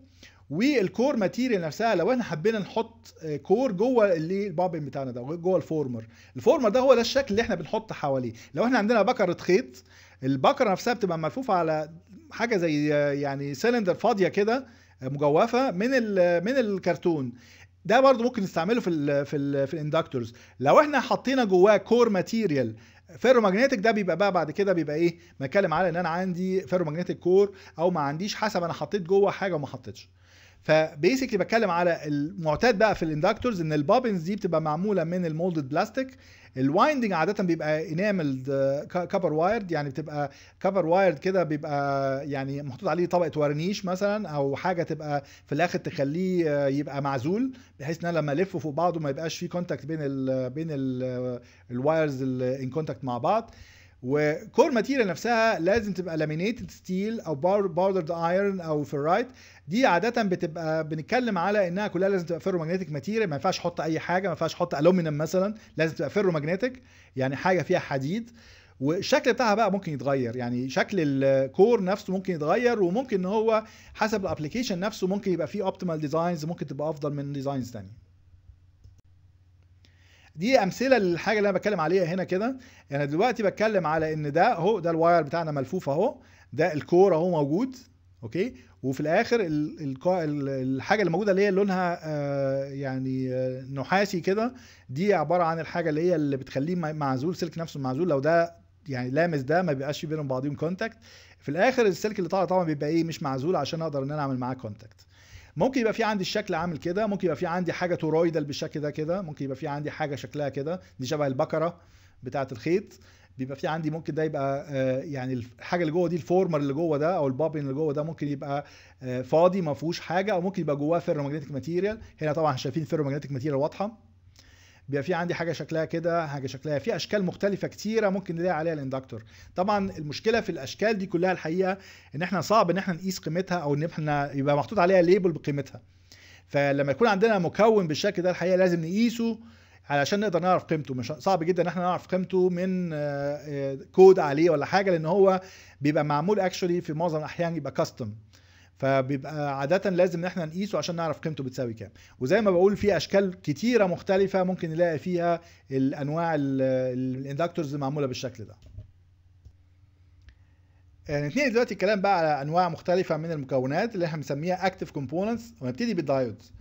والكور ماتيريال نفسها لو احنا حبينا نحط كور جوه اللي البابن بتاعنا ده جوه الفورمر الفورمر ده هو ده الشكل اللي احنا بنحط حواليه لو احنا عندنا بكره خيط البكره نفسها بتبقى ملفوفه على حاجه زي يعني سلندر فاضيه كده مجوفه من من الكرتون ده برضو ممكن نستعمله في الـ في الـ في الاندكتورز لو احنا حطينا جواه كور ماتيريال ماجنتيك ده بيبقى بقى بعد كده بيبقى ايه بنتكلم على ان انا عندي ماجنتيك كور او ما عنديش حسب انا حطيت جوه حاجه وما حطيتش فبيسكلي بتكلم على المعتاد بقى في الاندكتورز ان البابنز دي بتبقى معموله من المولدد بلاستيك الوايندنج عاده بيبقى اناملد كفر وايرد يعني بتبقى كفر وايرد كده بيبقى يعني محطوط عليه طبقه ورنيش مثلا او حاجه تبقى في الاخر تخليه uh، يبقى معزول بحيث ان انا لما الفه فوق بعضه ما يبقاش في كونتاكت بين الـ بين الوايرز ان كونتاكت مع بعض وكور ماتيريال نفسها لازم تبقى لامينيتد ستيل او باردرد ايرون او فيرايت دي عاده بتبقى بنتكلم على انها كلها لازم تبقى فيرو ماجنتيك ماتيريال ما ينفعش احط اي حاجه ما ينفعش احط الومنيوم مثلا لازم تبقى فيرو ماجنتيك يعني حاجه فيها حديد والشكل بتاعها بقى ممكن يتغير يعني شكل الكور نفسه ممكن يتغير وممكن ان هو حسب الابلكيشن نفسه ممكن يبقى فيه اوبتيمال ديزاينز ممكن تبقى افضل من ديزاينز ثانيه دي امثله للحاجه اللي انا بتكلم عليها هنا كده انا دلوقتي بتكلم على ان ده اهو ده الواير بتاعنا ملفوف اهو ده الكور اهو موجود اوكي وفي الاخر الحاجه اللي موجوده اللي هي لونها آه، يعني آه، نحاسي كده دي عباره عن الحاجه اللي هي اللي بتخليه معزول سلك نفسه معزول لو ده يعني لامس ده ما بيبقاش بينهم بعضهم كونتاكت في الاخر السلك اللي طالع طبعا بيبقى ايه مش معزول عشان اقدر ان انا اعمل معاه كونتاكت ممكن يبقى في عندي الشكل عامل كده ممكن يبقى في عندي حاجه تورويدال بالشكل ده كده ممكن يبقى في عندي حاجه شكلها كده دي شبه البكره بتاعه الخيط بيبقى في عندي ممكن ده يبقى آه، يعني الحاجه اللي جوه دي الفورمر اللي جوه ده او البابين اللي جوه ده ممكن يبقى آه، فاضي ما فيهوش حاجه او ممكن يبقى جواه فيرماجنتيك ماتيريال هنا طبعا شايفين فيرماجنتيك ماتيريال واضحه بيبقى في عندي حاجه شكلها كده حاجه شكلها في اشكال مختلفه كتيره ممكن نلاقي عليها الاندكتور طبعا المشكله في الاشكال دي كلها الحقيقه ان احنا صعب ان احنا نقيس قيمتها او ان احنا يبقى محطوط عليها ليبل بقيمتها فلما يكون عندنا مكون بالشكل ده الحقيقه لازم نقيسه علشان نقدر نعرف قيمته مش صعب جدا ان احنا نعرف قيمته من آه، آه، كود عليه ولا حاجه لان هو بيبقى معمول اكشولي في معظم الاحيان يبقى كاستم فبيبقى عادة لازم ان احنا نقيسه عشان نعرف قيمته بتساوي كام وزي ما بقول في اشكال كتيرة مختلفة ممكن نلاقي فيها الانواع الاندكتورز المعمولة بالشكل ده آه، نتنقل دلوقتي الكلام بقى على انواع مختلفة من المكونات اللي احنا بنسميها اكتف كومبوننتس ونبتدي بالدايودز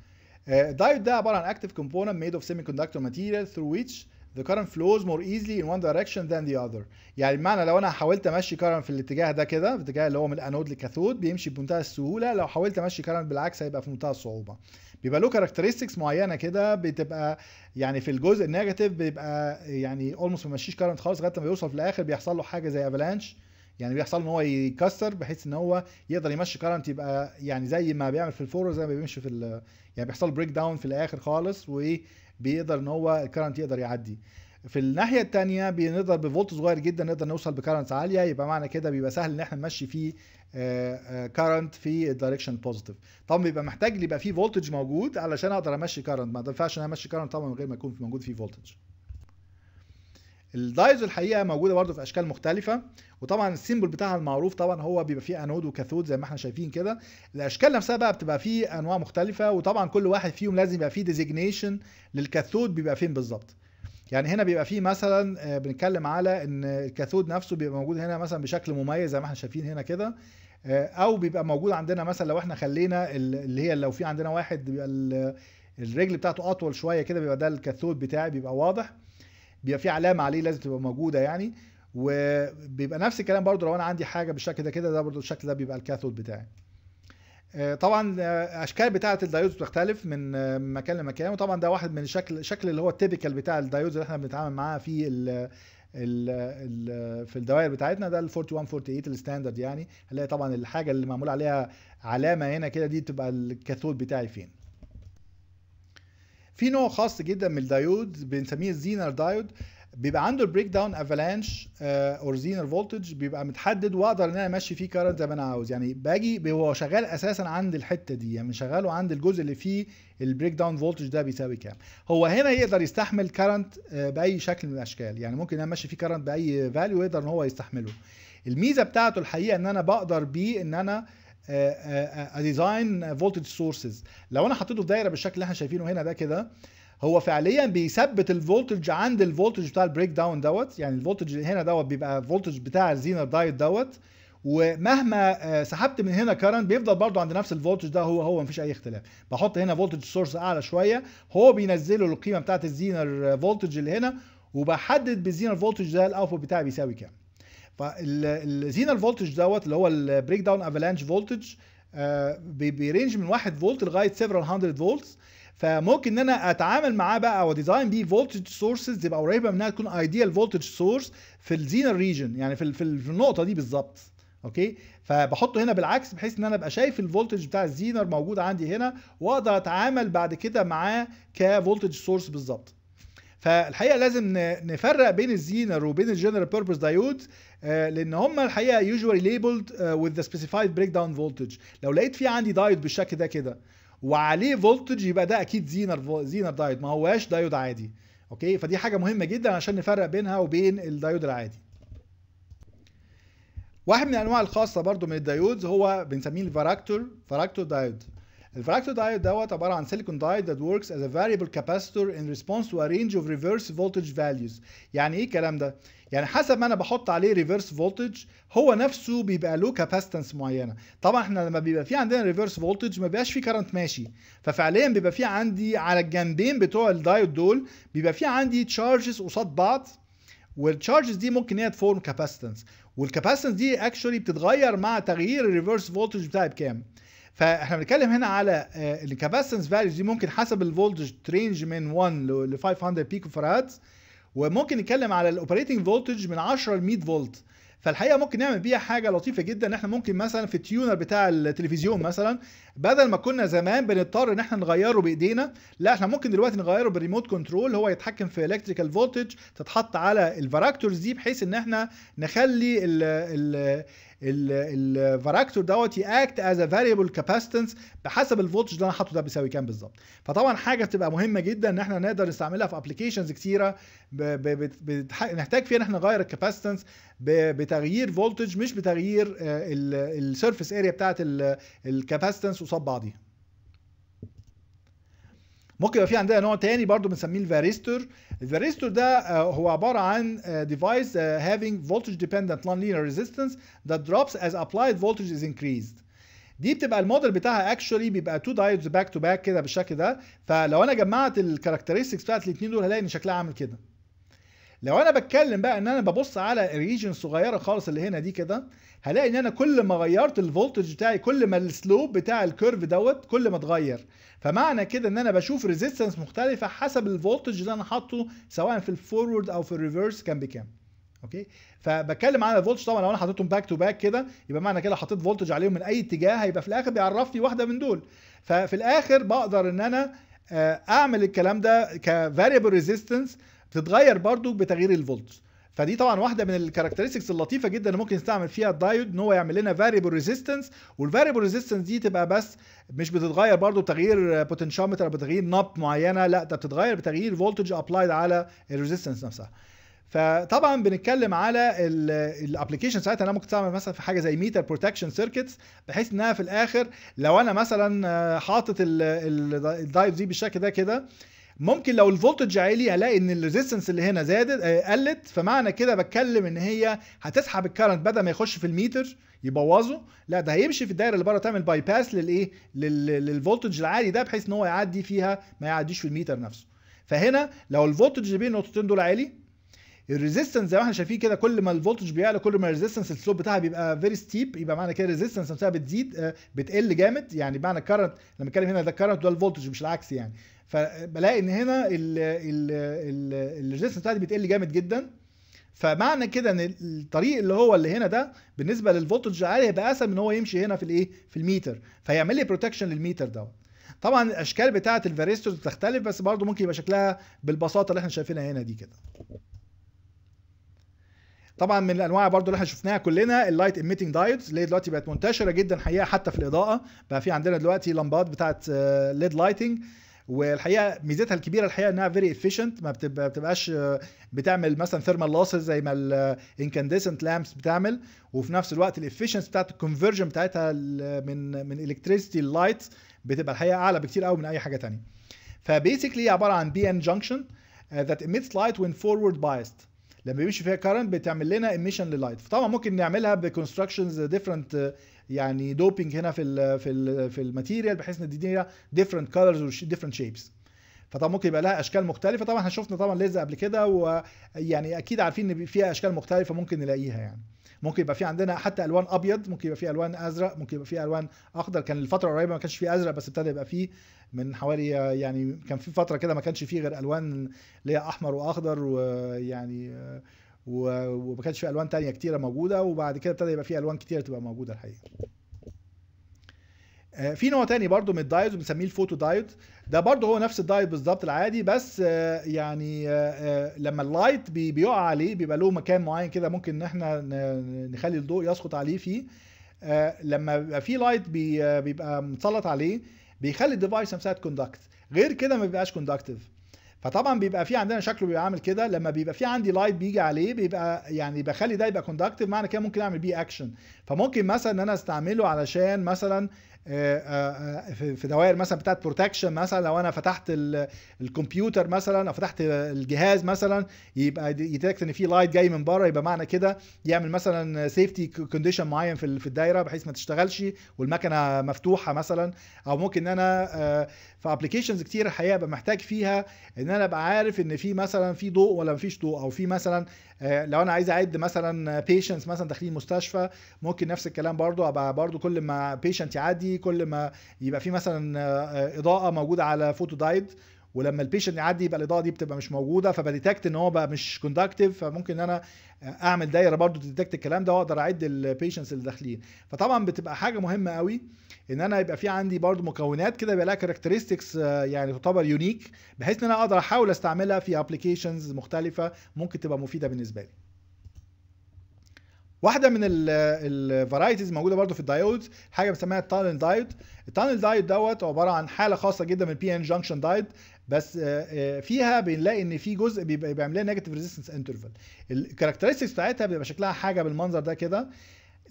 الدايود uh, ده عباره عن كومبوننت ميد اوف سيمي كوندكتور ماتيريال ثرو ويتش ذا كارنت فلوز مور ايزلي ان وان دايركشن ذان ذا اذر يعني بمعنى لو انا حاولت امشي كارنت في الاتجاه ده كده في الاتجاه اللي هو من الانود للكاثود بيمشي بمنتهى السهوله لو حاولت امشي كارنت بالعكس هيبقى في منتهى الصعوبه بيبقى له كاركترستكس معينه كده بتبقى يعني في الجزء النيجاتيف بيبقى يعني اولموست ما بيمشيش current خالص لغايه ما يوصل في الاخر بيحصل له حاجه زي افالانش يعني بيحصل ان هو يكسر بحيث ان هو يقدر يمشي كرنت يبقى يعني زي ما بيعمل في الفور زي ما بيمشي في يعني بيحصل بريك داون في الاخر خالص وبيقدر ان هو الكرنت يقدر يعدي في الناحيه الثانيه بنقدر بفولت صغير جدا نقدر نوصل بكرنتس عاليه يبقى معنى كده بيبقى سهل ان احنا نمشي فيه كرنت آه، آه، في الدايركشن بوزيتيف طبعا بيبقى محتاج يبقى فيه فولتج موجود علشان اقدر امشي كرنت ما ينفعش ان انا امشي كرنت طبعا من غير ما يكون موجود فيه فولتج الدايز الحقيقه موجوده برده في اشكال مختلفه وطبعا السيمبل بتاعها المعروف طبعا هو بيبقى فيه انود وكاثود زي ما احنا شايفين كده الاشكال نفسها بقى بتبقى فيه انواع مختلفه وطبعا كل واحد فيهم لازم يبقى فيه ديزيجنيشن للكاثود بيبقى فين بالظبط يعني هنا بيبقى فيه مثلا آه، بنتكلم على ان الكاثود نفسه بيبقى موجود هنا مثلا بشكل مميز زي ما احنا شايفين هنا كده آه، او بيبقى موجود عندنا مثلا لو احنا خلينا اللي هي لو في عندنا واحد بيبقى الرجل بتاعته اطول شويه كده بيبقى ده الكاثود بتاعي بيبقى واضح بيبقى في علامه عليه لازم تبقى موجوده يعني وبيبقى نفس الكلام برضو لو انا عندي حاجه بالشكل ده كده ده برضو الشكل ده بيبقى الكاثود بتاعي آه، طبعا آه، اشكال بتاعه الدايودز بتختلف آه، من مكان لمكان وطبعا ده واحد من الشكل الشكل اللي هو التيبيكال بتاع الدايودز اللي احنا بنتعامل معاه في الـ الـ الـ في الدوائر بتاعتنا ده ال 4148 الستاندرد يعني هنلاقي طبعا الحاجه اللي معمول عليها علامه هنا كده دي بتبقى الكاثود بتاعي فين في نوع خاص جدا من الدايود بنسميه الزينر دايود بيبقى عنده البريك داون افالانش اور زينر فولتج بيبقى متحدد واقدر ان انا امشي فيه كارنت زي ما انا عاوز يعني باجي هو شغال اساسا عند الحته دي يعني شغاله عند الجزء اللي فيه البريك داون فولتج ده بيساوي كام هو هنا يقدر يستحمل كارنت آه، باي شكل من الاشكال يعني ممكن انا امشي فيه كارنت باي فاليو يقدر ان هو يستحمله الميزه بتاعته الحقيقه ان انا بقدر بيه ان انا ديزاين فولتج سورسز لو انا حطيته في دايره بالشكل اللي احنا شايفينه هنا ده كده هو فعليا بيثبت الفولتج عند الفولتج بتاع البريك داون دوت يعني الفولتج هنا دوت بيبقى فولتج بتاع الزينر دايت دوت ومهما آه، سحبت من هنا كارنت بيفضل برضه عند نفس الفولتج ده هو هو مفيش اي اختلاف بحط هنا فولتج سورس اعلى شويه هو بينزله القيمه بتاعت الزينر فولتج اللي هنا وبحدد بالزينر فولتج ده الاوتبوت بتاعي بيساوي كام فالزينا الفولتج دوت اللي هو البريك داون افالانش فولتج بيرينج من 1 فولت لغايه سيفرال 100 فولتس فممكن ان انا اتعامل معاه بقى وديزاين بيه فولتج سورسز تبقى قريبه منها تكون ايديال فولتج سورس في الزينا ريجن يعني في في النقطه دي بالظبط اوكي فبحطه هنا بالعكس بحيث ان انا ابقى شايف الفولتج بتاع الزينر موجود عندي هنا واقدر اتعامل بعد كده معاه كفولتج سورس بالظبط فالحقيقه لازم نفرق بين الزينر وبين الجنرال بيربز دايودز لان هم الحقيقه يوجوالي ليبلد وذ ذا سبيسيفايد بريك داون فولتج لو لقيت في عندي دايود بالشكل ده كده وعليه فولتج يبقى ده اكيد زينر زينر دايود ما هواش دايود عادي اوكي فدي حاجه مهمه جدا عشان نفرق بينها وبين الدايود العادي واحد من الانواع الخاصه برضو من الدايودز هو بنسميه الفاراكتور فاراكتور دايود دايود دوت عباره عن سيليكون دايود that works as a variable capacitor in response to a range of reverse voltage values يعني ايه الكلام ده يعني حسب ما انا بحط عليه ريفرس فولتج هو نفسه بيبقى له كاباستنس معينه طبعا احنا لما بيبقى في عندنا ريفرس فولتج ما بيبقاش في كرنت ماشي ففعليا بيبقى في عندي على الجنبين بتوع الدايود دول بيبقى في عندي تشارجز قصاد بعض والتشارجز دي ممكن هي تفورم كاباسيتنس والكاباسيتنس دي اكشولي بتتغير مع تغيير الريفرس فولتج بتاعي بكام فاحنا بنتكلم هنا على آه، الكاباسنس فاليوز دي ممكن حسب الفولتج ترينج من 1 ل 500 بيكو فرادز وممكن نتكلم على الاوبريتنج فولتج من 10 ل 100 فولت فالحقيقه ممكن نعمل بيها حاجه لطيفه جدا ان احنا ممكن مثلا في التيونر بتاع التلفزيون مثلا بدل ما كنا زمان بنضطر ان احنا نغيره بايدينا لا احنا ممكن دلوقتي نغيره بالريموت كنترول هو يتحكم في الكتريكال فولتج تتحط على الفاراكتورز دي بحيث ان احنا نخلي ال ال الفاراكتور دوت ياكت از ا فاريبل كاباسيتنس بحسب الفولتج اللي انا حاطه ده بيساوي كام بالظبط فطبعا حاجه بتبقى مهمه جدا ان احنا نقدر نستعملها في ابلكيشنز كتيره نحتاج فيها ان احنا نغير الكاباسيتنس بتغيير فولتج مش بتغيير آه، السيرفيس اريا بتاعت الكاباسيتنس قصاد بعضيها ممكن يبقى في عندنا نوع تاني برضو بنسميه الفاريستور الفاريستور ده آه، هو عباره عن ديفايس هافينج فولتج ديبندنت non لينير ريزيستنس ذا دروبس از ابلايد فولتج از انكريزد دي بتبقى الموديل بتاعها اكشولي بيبقى تو دايودز باك تو باك كده بالشكل ده فلو انا جمعت الكاركترستكس بتاعت الاثنين دول هلاقي ان شكلها عامل كده لو انا بتكلم بقى ان انا ببص على ريجن صغيره خالص اللي هنا دي كده هلاقي ان انا كل ما غيرت الفولتج بتاعي كل ما السلوب بتاع الكيرف دوت كل ما اتغير فمعنى كده ان انا بشوف ريزيستنس مختلفه حسب الفولتج اللي انا حاطه سواء في الفورورد او في الريفرس كان بكام اوكي فبتكلم على الفولتج طبعا لو انا حطيتهم باك تو باك كده يبقى معنى كده حطيت فولتج عليهم من اي اتجاه هيبقى في الاخر بيعرفني واحده من دول ففي الاخر بقدر ان انا آه، اعمل الكلام ده كفاريبل ريزيستنس بتتغير برضو بتغيير الفولتج فدي طبعا واحده من الكاركترستكس اللطيفه جدا اللي ممكن نستعمل فيها الدايود ان هو يعمل لنا فاريبل ريزيستنس والفاريبل ريزيستنس دي تبقى بس مش بتتغير برضو بتغيير بوتنشيومتر او بتغيير نب معينه لا ده بتتغير بتغيير فولتج ابلايد على الريزيستنس نفسها فطبعا بنتكلم على الابلكيشن ساعتها انا ممكن تعمل مثلا في حاجه زي ميتر بروتكشن سيركتس بحيث انها في الاخر لو انا مثلا حاطط الدايف دي بالشكل ده كده ممكن لو الفولتج عالي الاقي ان الريزيستنس اللي هنا زادت آه، قلت فمعنى كده بتكلم ان هي هتسحب الكرنت بدل ما يخش في الميتر يبوظه لا ده هيمشي في الدايره اللي بره تعمل باي باس للايه للفولتج العالي ده بحيث ان هو يعدي فيها ما يعديش في الميتر نفسه فهنا لو الفولتج بين النقطتين دول عالي الريزيستنس زي ما احنا شايفين كده كل ما الفولتج بيعلى كل ما الريزيستنس السلوب بتاعها بيبقى فيري ستيب يبقى معنى كده الريزيستنس نفسها بتزيد آه، بتقل جامد يعني معنى الكرنت لما بتكلم هنا ده الكرنت ده الفولتج مش العكس يعني فبلاقي ان هنا الريزستنس بتاعتي بتقل جامد جدا فمعنى كده ان الطريق اللي هو اللي هنا ده بالنسبه للفولتج عالي هيبقى اسهل ان هو يمشي هنا في الايه في الميتر فيعمل لي بروتكشن للميتر دوت طبعا الاشكال بتاعه الفاريستورز بتختلف بس برضه ممكن يبقى شكلها بالبساطه اللي احنا شايفينها هنا دي كده طبعا من الانواع برضو اللي احنا شفناها كلنا اللايت ايميتنج دايودز اللي دلوقتي بقت منتشره جدا حقيقه حتى في الاضاءه بقى في عندنا دلوقتي لمبات بتاعه ليد آه، لايتنج والحقيقه ميزتها الكبيره الحقيقه انها فيري افيشنت ما بتبقاش آه، بتعمل مثلا ثيرمال لوسز زي ما الانكاندسنت آه، لامبس بتعمل وفي نفس الوقت الافيشنس بتاعت الكونفرجن بتاعتها آه، من من الكتريستي اللايت بتبقى الحقيقه اعلى بكتير قوي من اي حاجه ثانيه فبيسكلي هي عباره عن بي ان جانكشن ذات emits لايت وين فورورد بايست لما بيمشي فيها كارنت بتعمل لنا ايميشن للايت فطبعا ممكن نعملها بكونستراكشنز ديفرنت يعني دوبينج هنا في الـ في الـ في الماتيريال بحيث ان دي ديفرنت كلرز وديفرنت شيبس فطبعا ممكن يبقى لها اشكال مختلفه طبعا احنا شفنا طبعا ليزا قبل كده ويعني اكيد عارفين ان فيها اشكال مختلفه ممكن نلاقيها يعني ممكن يبقى في عندنا حتى الوان ابيض ممكن يبقى في الوان ازرق ممكن يبقى في الوان اخضر كان الفتره القريبه ما كانش فيه ازرق بس ابتدى يبقى فيه من حوالي يعني كان في فتره كده ما كانش فيه غير الوان اللي هي احمر واخضر ويعني وما كانش في الوان تانية كتيره موجوده وبعد كده ابتدى يبقى في الوان كتيره تبقى موجوده الحقيقه آه، في نوع تاني برضو من الدايود بنسميه الفوتو دايود ده برضو هو نفس الدايود بالظبط العادي بس آه، يعني آه، لما اللايت بيقع عليه بيبقى له مكان معين كده ممكن ان احنا نخلي الضوء يسقط عليه فيه لما بيبقى في لايت بيبقى متسلط عليه بيخلي الديفايس نفسها تكوندكت غير كده ما بيبقاش كوندكتيف فطبعا بيبقى في عندنا شكله بيبقى عامل كده لما بيبقى في عندي لايت بيجي عليه بيبقى يعني بخلي ده يبقى كوندكتيف معنى كده ممكن اعمل بيه اكشن فممكن مثلا ان انا استعمله علشان مثلا آه، آه، في دوائر مثلا بتاعت بروتكشن مثلا لو انا فتحت الكمبيوتر مثلا او فتحت الجهاز مثلا يبقى يتاكد ان في لايت جاي من بره يبقى معنى كده يعمل مثلا سيفتي كونديشن معين في الدايره بحيث ما تشتغلش والمكنه مفتوحه مثلا او ممكن ان انا آه، فابلكيشنز كتير الحقيقه ببقى محتاج فيها ان انا ابقى عارف ان في مثلا في ضوء ولا مفيش ضوء او في مثلا آه، لو انا عايز اعد مثلا بيشنتس مثلا داخلين مستشفى ممكن نفس الكلام برضو ابقى برضو كل ما بيشنت يعدي كل ما يبقى في مثلا آه، اضاءه موجوده على فوتو دايد ولما البيشنت يعدي يبقى الاضاءه دي بتبقى مش موجوده فبديتكت ان هو بقى مش كوندكتيف فممكن ان انا اعمل دايره برضو تديتكت الكلام ده واقدر اعد البيشنتس اللي داخلين فطبعا بتبقى حاجه مهمه قوي ان انا يبقى في عندي برضو مكونات كده يبقى لها كاركترستكس آه، يعني تعتبر يونيك بحيث ان انا اقدر احاول استعملها في ابلكيشنز مختلفه ممكن تبقى مفيده بالنسبه لي واحده من الفرايتيز موجوده برضو في الدايود حاجه بنسميها التانل دايود التانل دايود دوت عباره عن حاله خاصه جدا من البي ان جانكشن دايود بس آه، آه، فيها بنلاقي ان في جزء بيبقى بيعمل لها نيجاتيف ريزيستنس انترفال الكاركترستكس بتاعتها بيبقى شكلها حاجه بالمنظر ده كده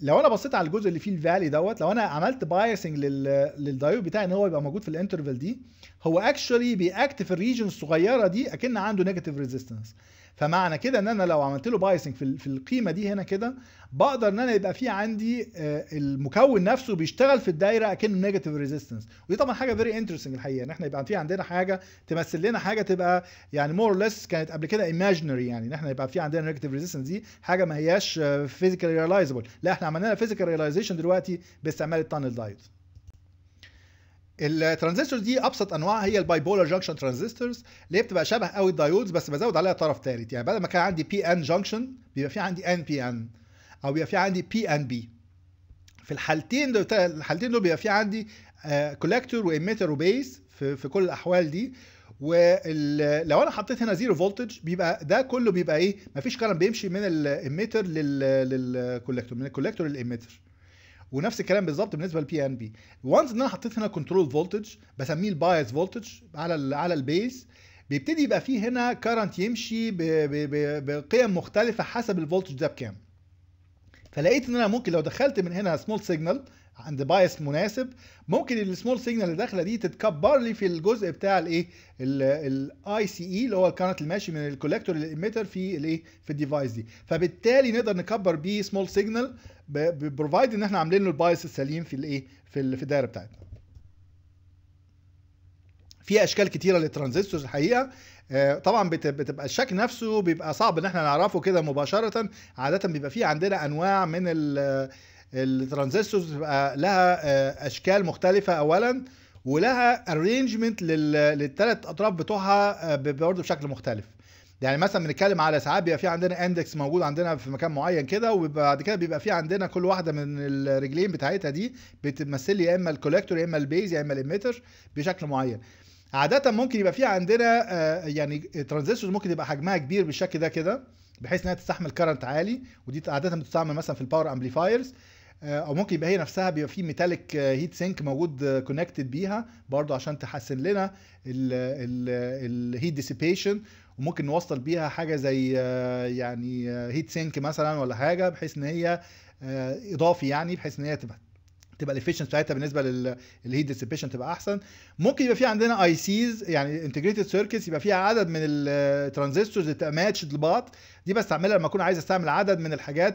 لو انا بصيت على الجزء اللي فيه الفالي دوت لو انا عملت بايسنج لل... للدايود بتاعي ان هو يبقى موجود في الانترفال دي هو اكشولي بياكت في الريجن الصغيره دي اكن عنده نيجاتيف ريزيستنس فمعنى كده ان انا لو عملت له بايسنج في القيمه دي هنا كده بقدر ان انا يبقى في عندي آه، المكون نفسه بيشتغل في الدايره اكنه نيجاتيف ريزيستنس ودي طبعا حاجه فيري انترستنج الحقيقه ان احنا يبقى في عندنا حاجه تمثل لنا حاجه تبقى يعني مور ليس كانت قبل كده ايماجينري يعني ان احنا يبقى في عندنا نيجاتيف ريزيستنس دي حاجه ما هياش فيزيكال آه، ريلايزبل لا احنا عملنا لها فيزيكال ريلايزيشن دلوقتي باستعمال التانل دايت الترانزستورز دي ابسط انواعها هي الباي بولر جانكشن ترانزستورز اللي هي بتبقى شبه قوي الدايودز بس بزود عليها طرف ثالث يعني بدل ما كان عندي بي ان جانكشن بيبقى في عندي ان بي ان او بيبقى في عندي بي ان بي في الحالتين دول الحالتين دول بيبقى في عندي كولكتور وايميتر وبيس في, في كل الاحوال دي ولو انا حطيت هنا زيرو فولتج بيبقى ده كله بيبقى ايه مفيش كلام بيمشي من الايميتر للكولكتور من الكولكتور للايميتر ونفس الكلام بالظبط بالنسبه للبي ان بي وانز ان انا حطيت هنا كنترول فولتج بسميه البايس فولتج على الـ على البيز بيبتدي يبقى فيه هنا كارنت يمشي بقيم مختلفه حسب الفولتج ده بكام فلقيت ان انا ممكن لو دخلت من هنا سمول سيجنال عند بايس مناسب ممكن السمول سيجنال اللي داخله دي تتكبر لي في الجزء بتاع الايه الاي سي اي e اللي هو اللي ماشي من الكولكتور للاميتر في الايه في الديفايس دي فبالتالي نقدر نكبر بيه سمول سيجنال بروفايد ان احنا عاملين له البايس السليم في الايه في الدايره بتاعتنا في اشكال كتيره للترانزستورز الحقيقه آه، طبعا بتبقى الشكل نفسه بيبقى صعب ان احنا نعرفه كده مباشره عاده بيبقى فيه عندنا انواع من ال الترانزستورز بتبقى لها آه، اشكال مختلفه اولا ولها ارينجمنت للثلاث اطراف بتوعها آه، برضه بشكل مختلف يعني مثلا بنتكلم على ساعات بيبقى في عندنا اندكس موجود عندنا في مكان معين كده وبعد كده بيبقى في عندنا كل واحده من الرجلين بتاعتها دي بتمثل لي يا اما الكولكتور يا اما البيز يا اما الاميتر بشكل معين عاده ممكن يبقى في عندنا آه، يعني ترانزستورز ممكن يبقى حجمها كبير بالشكل ده كده بحيث انها تستحمل كرنت عالي ودي عاده بتستعمل مثلا في الباور امبليفايرز آه، او ممكن يبقى هي نفسها بيبقى في ميتاليك هيت سينك موجود كونكتد آه، بيها برضو عشان تحسن لنا الهيت ديسيبيشن وممكن نوصل بيها حاجه زي آه، يعني هيت سينك مثلا ولا حاجه بحيث ان هي اضافي يعني بحيث ان هي تبقى تبقى الافيشنس بتاعتها بالنسبه للهيت ديسيبيشن تبقى احسن ممكن يبقى في عندنا اي سيز يعني انتجريتد سيركتس يبقى فيها عدد من الترانزستورز ماتش لبعض دي بستعملها لما اكون عايز استعمل عدد من الحاجات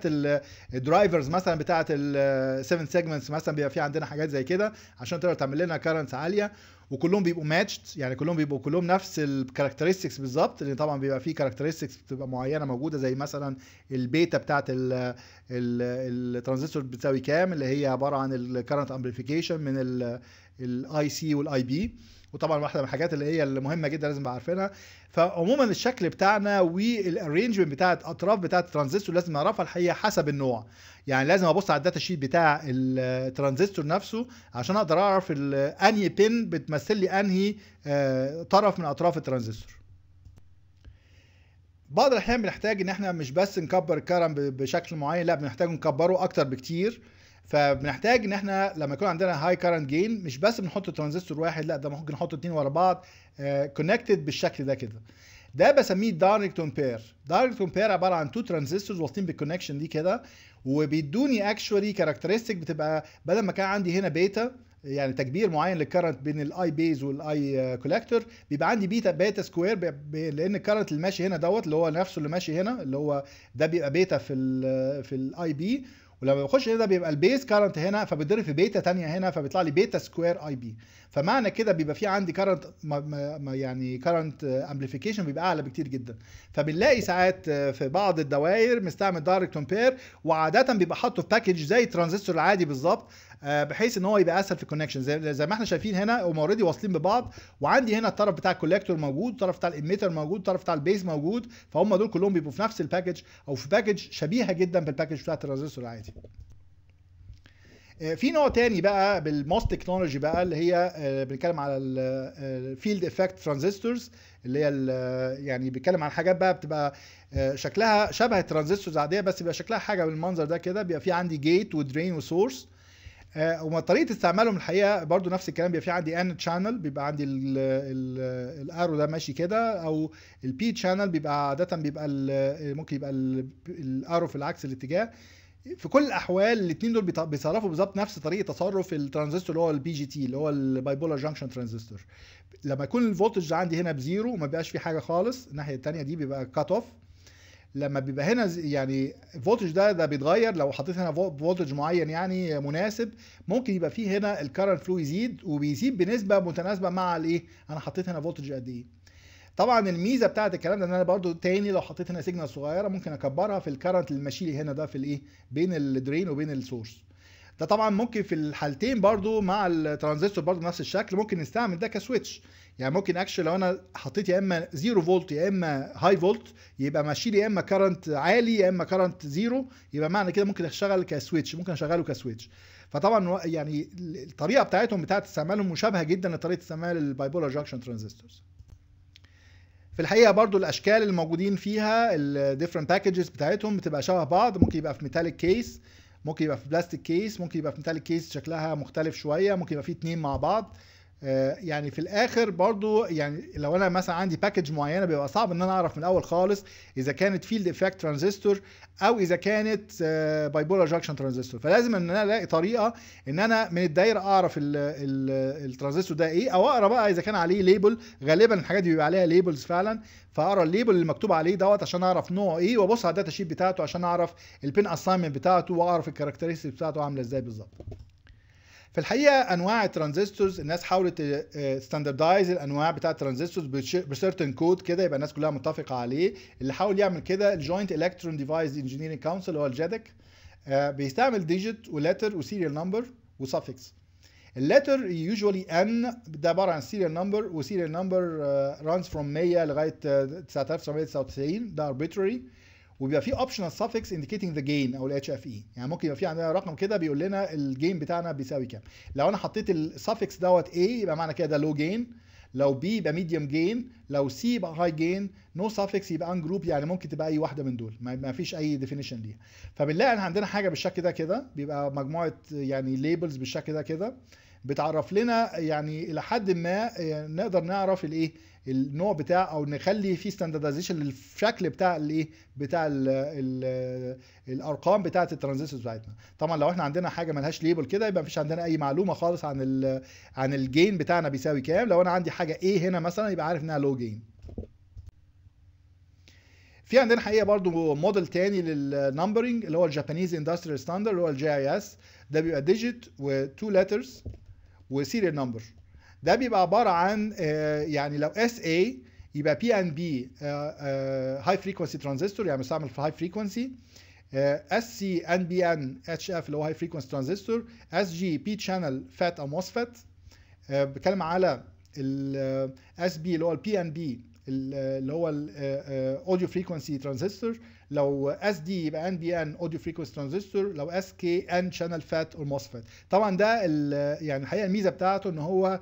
الدرايفرز مثلا بتاعه ال 7 سيجمنتس مثلا بيبقى في عندنا حاجات زي كده عشان تقدر تعمل لنا كارنتس عاليه وكلهم بيبقوا ماتشد يعني كلهم بيبقوا كلهم نفس الكاركترستكس بالظبط لان طبعا بيبقى فيه كاركترستكس بتبقى معينه موجوده زي مثلا البيتا بتاعه الترانزستور بتساوي كام اللي هي عباره عن الكرنت امبليفيكيشن من الاي سي والاي بي وطبعا واحده من الحاجات اللي هي المهمه جدا لازم نبقى عارفينها فعموما الشكل بتاعنا والارينجمنت بتاعه اطراف بتاعه الترانزستور لازم نعرفها الحقيقه حسب النوع يعني لازم ابص على الداتا شيت بتاع الترانزستور نفسه عشان اقدر اعرف انهي بين بتمثل لي انهي آه، طرف من اطراف الترانزستور بعض الاحيان بنحتاج ان احنا مش بس نكبر الكرم بشكل معين لا بنحتاج نكبره اكتر بكتير فبنحتاج ان احنا لما يكون عندنا هاي كارنت جين مش بس بنحط ترانزستور واحد لا ده ممكن نحط اثنين ورا بعض كونكتد آه، uh, بالشكل ده كده ده بسميه دايركت امبير دايركت امبير عباره عن تو ترانزستورز واصلين بالكونكشن دي كده وبيدوني اكشولي كاركترستيك بتبقى بدل ما كان عندي هنا بيتا يعني تكبير معين للكرنت بين الاي بيز والاي كولكتور بيبقى عندي بيتا بيتا سكوير بي لان الكرنت اللي ماشي هنا دوت اللي هو نفسه اللي ماشي هنا اللي هو ده بيبقى بيتا في الـ آه، في الاي بي ولما بخش إيه هنا بيبقى البيس كارنت هنا فبتضرب في بيتا ثانيه هنا فبيطلع لي بيتا سكوير اي بي فمعنى كده بيبقى في عندي كارنت يعني كارنت امبليفيكيشن بيبقى اعلى بكتير جدا فبنلاقي ساعات في بعض الدوائر مستعمل دايركت كومبير وعاده بيبقى حاطه في باكج زي الترانزستور العادي بالظبط آه، بحيث ان هو يبقى اسهل في الكونكشن زي, زي ما احنا شايفين هنا هم اوريدي واصلين ببعض وعندي هنا الطرف بتاع الكولكتور موجود الطرف بتاع الاميتر موجود الطرف بتاع البيز موجود فهم دول كلهم بيبقوا في نفس الباكج او في باكج شبيهه جدا بالباكج بتاعت الترانزستور العادي آه، في نوع تاني بقى بالموست تكنولوجي بقى اللي هي آه، بنتكلم على الفيلد افكت ترانزستورز اللي هي يعني بيتكلم عن حاجات بقى بتبقى شكلها شبه الترانزستورز العاديه بس بيبقى شكلها حاجه بالمنظر ده كده بيبقى في عندي جيت ودرين وسورس آه، وطريقه استعمالهم الحقيقه برضو نفس الكلام بيبقى في عندي ان تشانل بيبقى عندي الارو ده ماشي كده او البي تشانل بيبقى عاده بيبقى ممكن يبقى الارو في العكس الاتجاه في كل الاحوال الاثنين دول بيتصرفوا بالظبط نفس طريقه تصرف الترانزستور اللي هو البي جي تي اللي هو البايبولار جانكشن ترانزستور لما يكون الفولتج عندي هنا بزيرو وما بيبقاش في حاجه خالص الناحيه الثانيه دي بيبقى كات اوف لما بيبقى هنا يعني الفولتج ده ده بيتغير لو حطيت هنا فولتج معين يعني مناسب ممكن يبقى فيه هنا الكرنت فلو يزيد وبيزيد بنسبه متناسبه مع الايه انا حطيت هنا فولتج قد ايه طبعا الميزه بتاعت الكلام ده ان انا برده تاني لو حطيت هنا سيجنال صغيره ممكن اكبرها في الكرنت اللي ماشي لي هنا ده في الايه بين الدرين وبين السورس ده طبعا ممكن في الحالتين برضو مع الترانزستور برضو نفس الشكل ممكن نستعمل ده كسويتش يعني ممكن اكشن لو انا حطيت يا اما زيرو فولت يا اما هاي فولت يبقى ماشي لي يا اما كرنت عالي يا اما كرنت زيرو يبقى معنى كده ممكن اشتغل كسويتش ممكن اشغله كسويتش فطبعا يعني الطريقه بتاعتهم بتاعت استعمالهم مشابهه جدا لطريقه استعمال البايبولار جاكشن ترانزستورز في الحقيقه برضو الاشكال الموجودين فيها الديفرنت باكجز بتاعتهم بتبقى شبه بعض ممكن يبقى في ميتاليك كيس ممكن يبقى في بلاستيك كيس ممكن يبقى في ميتاليك كيس شكلها مختلف شويه ممكن يبقى في اتنين مع بعض آه، يعني في الاخر برضو يعني لو انا مثلا عندي باكج معينه بيبقى صعب ان انا اعرف من الاول خالص اذا كانت فيلد افكت ترانزستور او اذا كانت بايبولار جاكشن ترانزستور فلازم ان انا الاقي طريقه ان انا من الدايره اعرف الترانزستور ده ايه او اقرا بقى اذا كان عليه ليبل غالبا الحاجات دي بيبقى عليها ليبلز فعلا فاقرا الليبل اللي مكتوب عليه دوت عشان اعرف نوعه ايه وابص على الداتا شيت بتاعته عشان اعرف البين اساينمنت بتاعته واعرف الكاركترستيك بتاعته عامله ازاي بالظبط في الحقيقه انواع الترانزستورز الناس حاولت ستاندردايز آه، الانواع بتاع الترانزستورز بسيرتن كود كده يبقى الناس كلها متفقه عليه اللي حاول يعمل كده الجوينت الكترون ديفايس انجينيرنج كونسل هو الجادك آه، بيستعمل ديجيت ولتر وسيريال نمبر وسفكس اللتر يوجوالي ان ده عباره عن سيريال نمبر وسيريال نمبر رانز فروم 100 لغايه 9999 آه، ده arbitrary وبيبقى فيه اوبشنال سفكس انديكيتنج ذا جين او الاتش اف اي e. يعني ممكن يبقى في عندنا رقم كده بيقول لنا الجين بتاعنا بيساوي كام لو انا حطيت السافكس دوت اي يبقى معنى كده ده لو جين لو بي يبقى ميديوم جين لو سي يبقى هاي جين نو سافكس يبقى ان جروب يعني ممكن تبقى اي واحده من دول ما فيش اي ديفينيشن ليها فبنلاقي ان عندنا حاجه بالشكل ده كده بيبقى مجموعه يعني ليبلز بالشكل ده كده بتعرف لنا يعني الى حد ما آه، نقدر نعرف الايه النوع بتاع او نخلي في ستاندرزيشن للشكل بتاع الايه بتاع الـ الـ الارقام بتاعه الترانزستورز بتاعتنا طبعا لو احنا عندنا حاجه ملهاش ليبل كده يبقى مفيش عندنا اي معلومه خالص عن الـ عن الجين بتاعنا بيساوي كام لو انا عندي حاجه ايه هنا مثلا يبقى عارف انها لو جين في عندنا حقيقه برضو موديل تاني للنمبرنج اللي هو الجابانيز اندستريال ستاندرد اللي هو الجي اي اس ده بيبقى ديجيت وتو لترز وسيريال نمبر ده بيبقى عباره عن آه، يعني لو اس اي يبقى بي ان بي هاي فريكونسي ترانزستور يعني مستعمل في هاي فريكونسي اس سي ان بي ان اتش اف اللي هو هاي فريكونسي ترانزستور اس جي بي شانل فات او موسفت بتكلم على الاس آه، بي اللي هو البي ان بي اللي هو الاوديو فريكونسي ترانزستور لو اس دي يبقى ان بي ان اوديو فريكونسي ترانزستور لو اس كي ان شانل فات او موسفت طبعا ده يعني الحقيقه الميزه بتاعته ان هو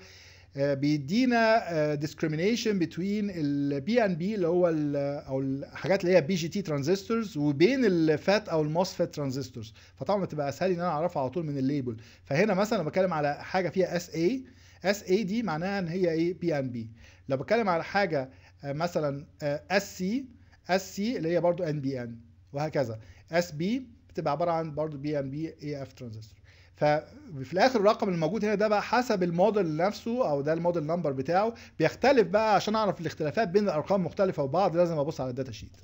آه، بيدينا ديسكريميشن بتوين البي ان بي اللي هو الـ او الحاجات اللي هي بي جي تي ترانزستورز وبين الفات او الموسفيت ترانزستورز فطبعا بتبقى اسهل ان انا اعرفها على طول من الليبل فهنا مثلا لو بتكلم على حاجه فيها اس اي اس اي دي معناها ان هي ايه بي ان بي لو بتكلم على حاجه آه، مثلا اس سي اس سي اللي هي برضو ان بي ان وهكذا اس بي بتبقى عباره عن برضو بي ان بي اي اف ترانزستور ففي الاخر الرقم الموجود هنا ده بقى حسب الموديل نفسه او ده الموديل نمبر بتاعه بيختلف بقى عشان اعرف الاختلافات بين الارقام مختلفه وبعض لازم ابص على الداتا شيت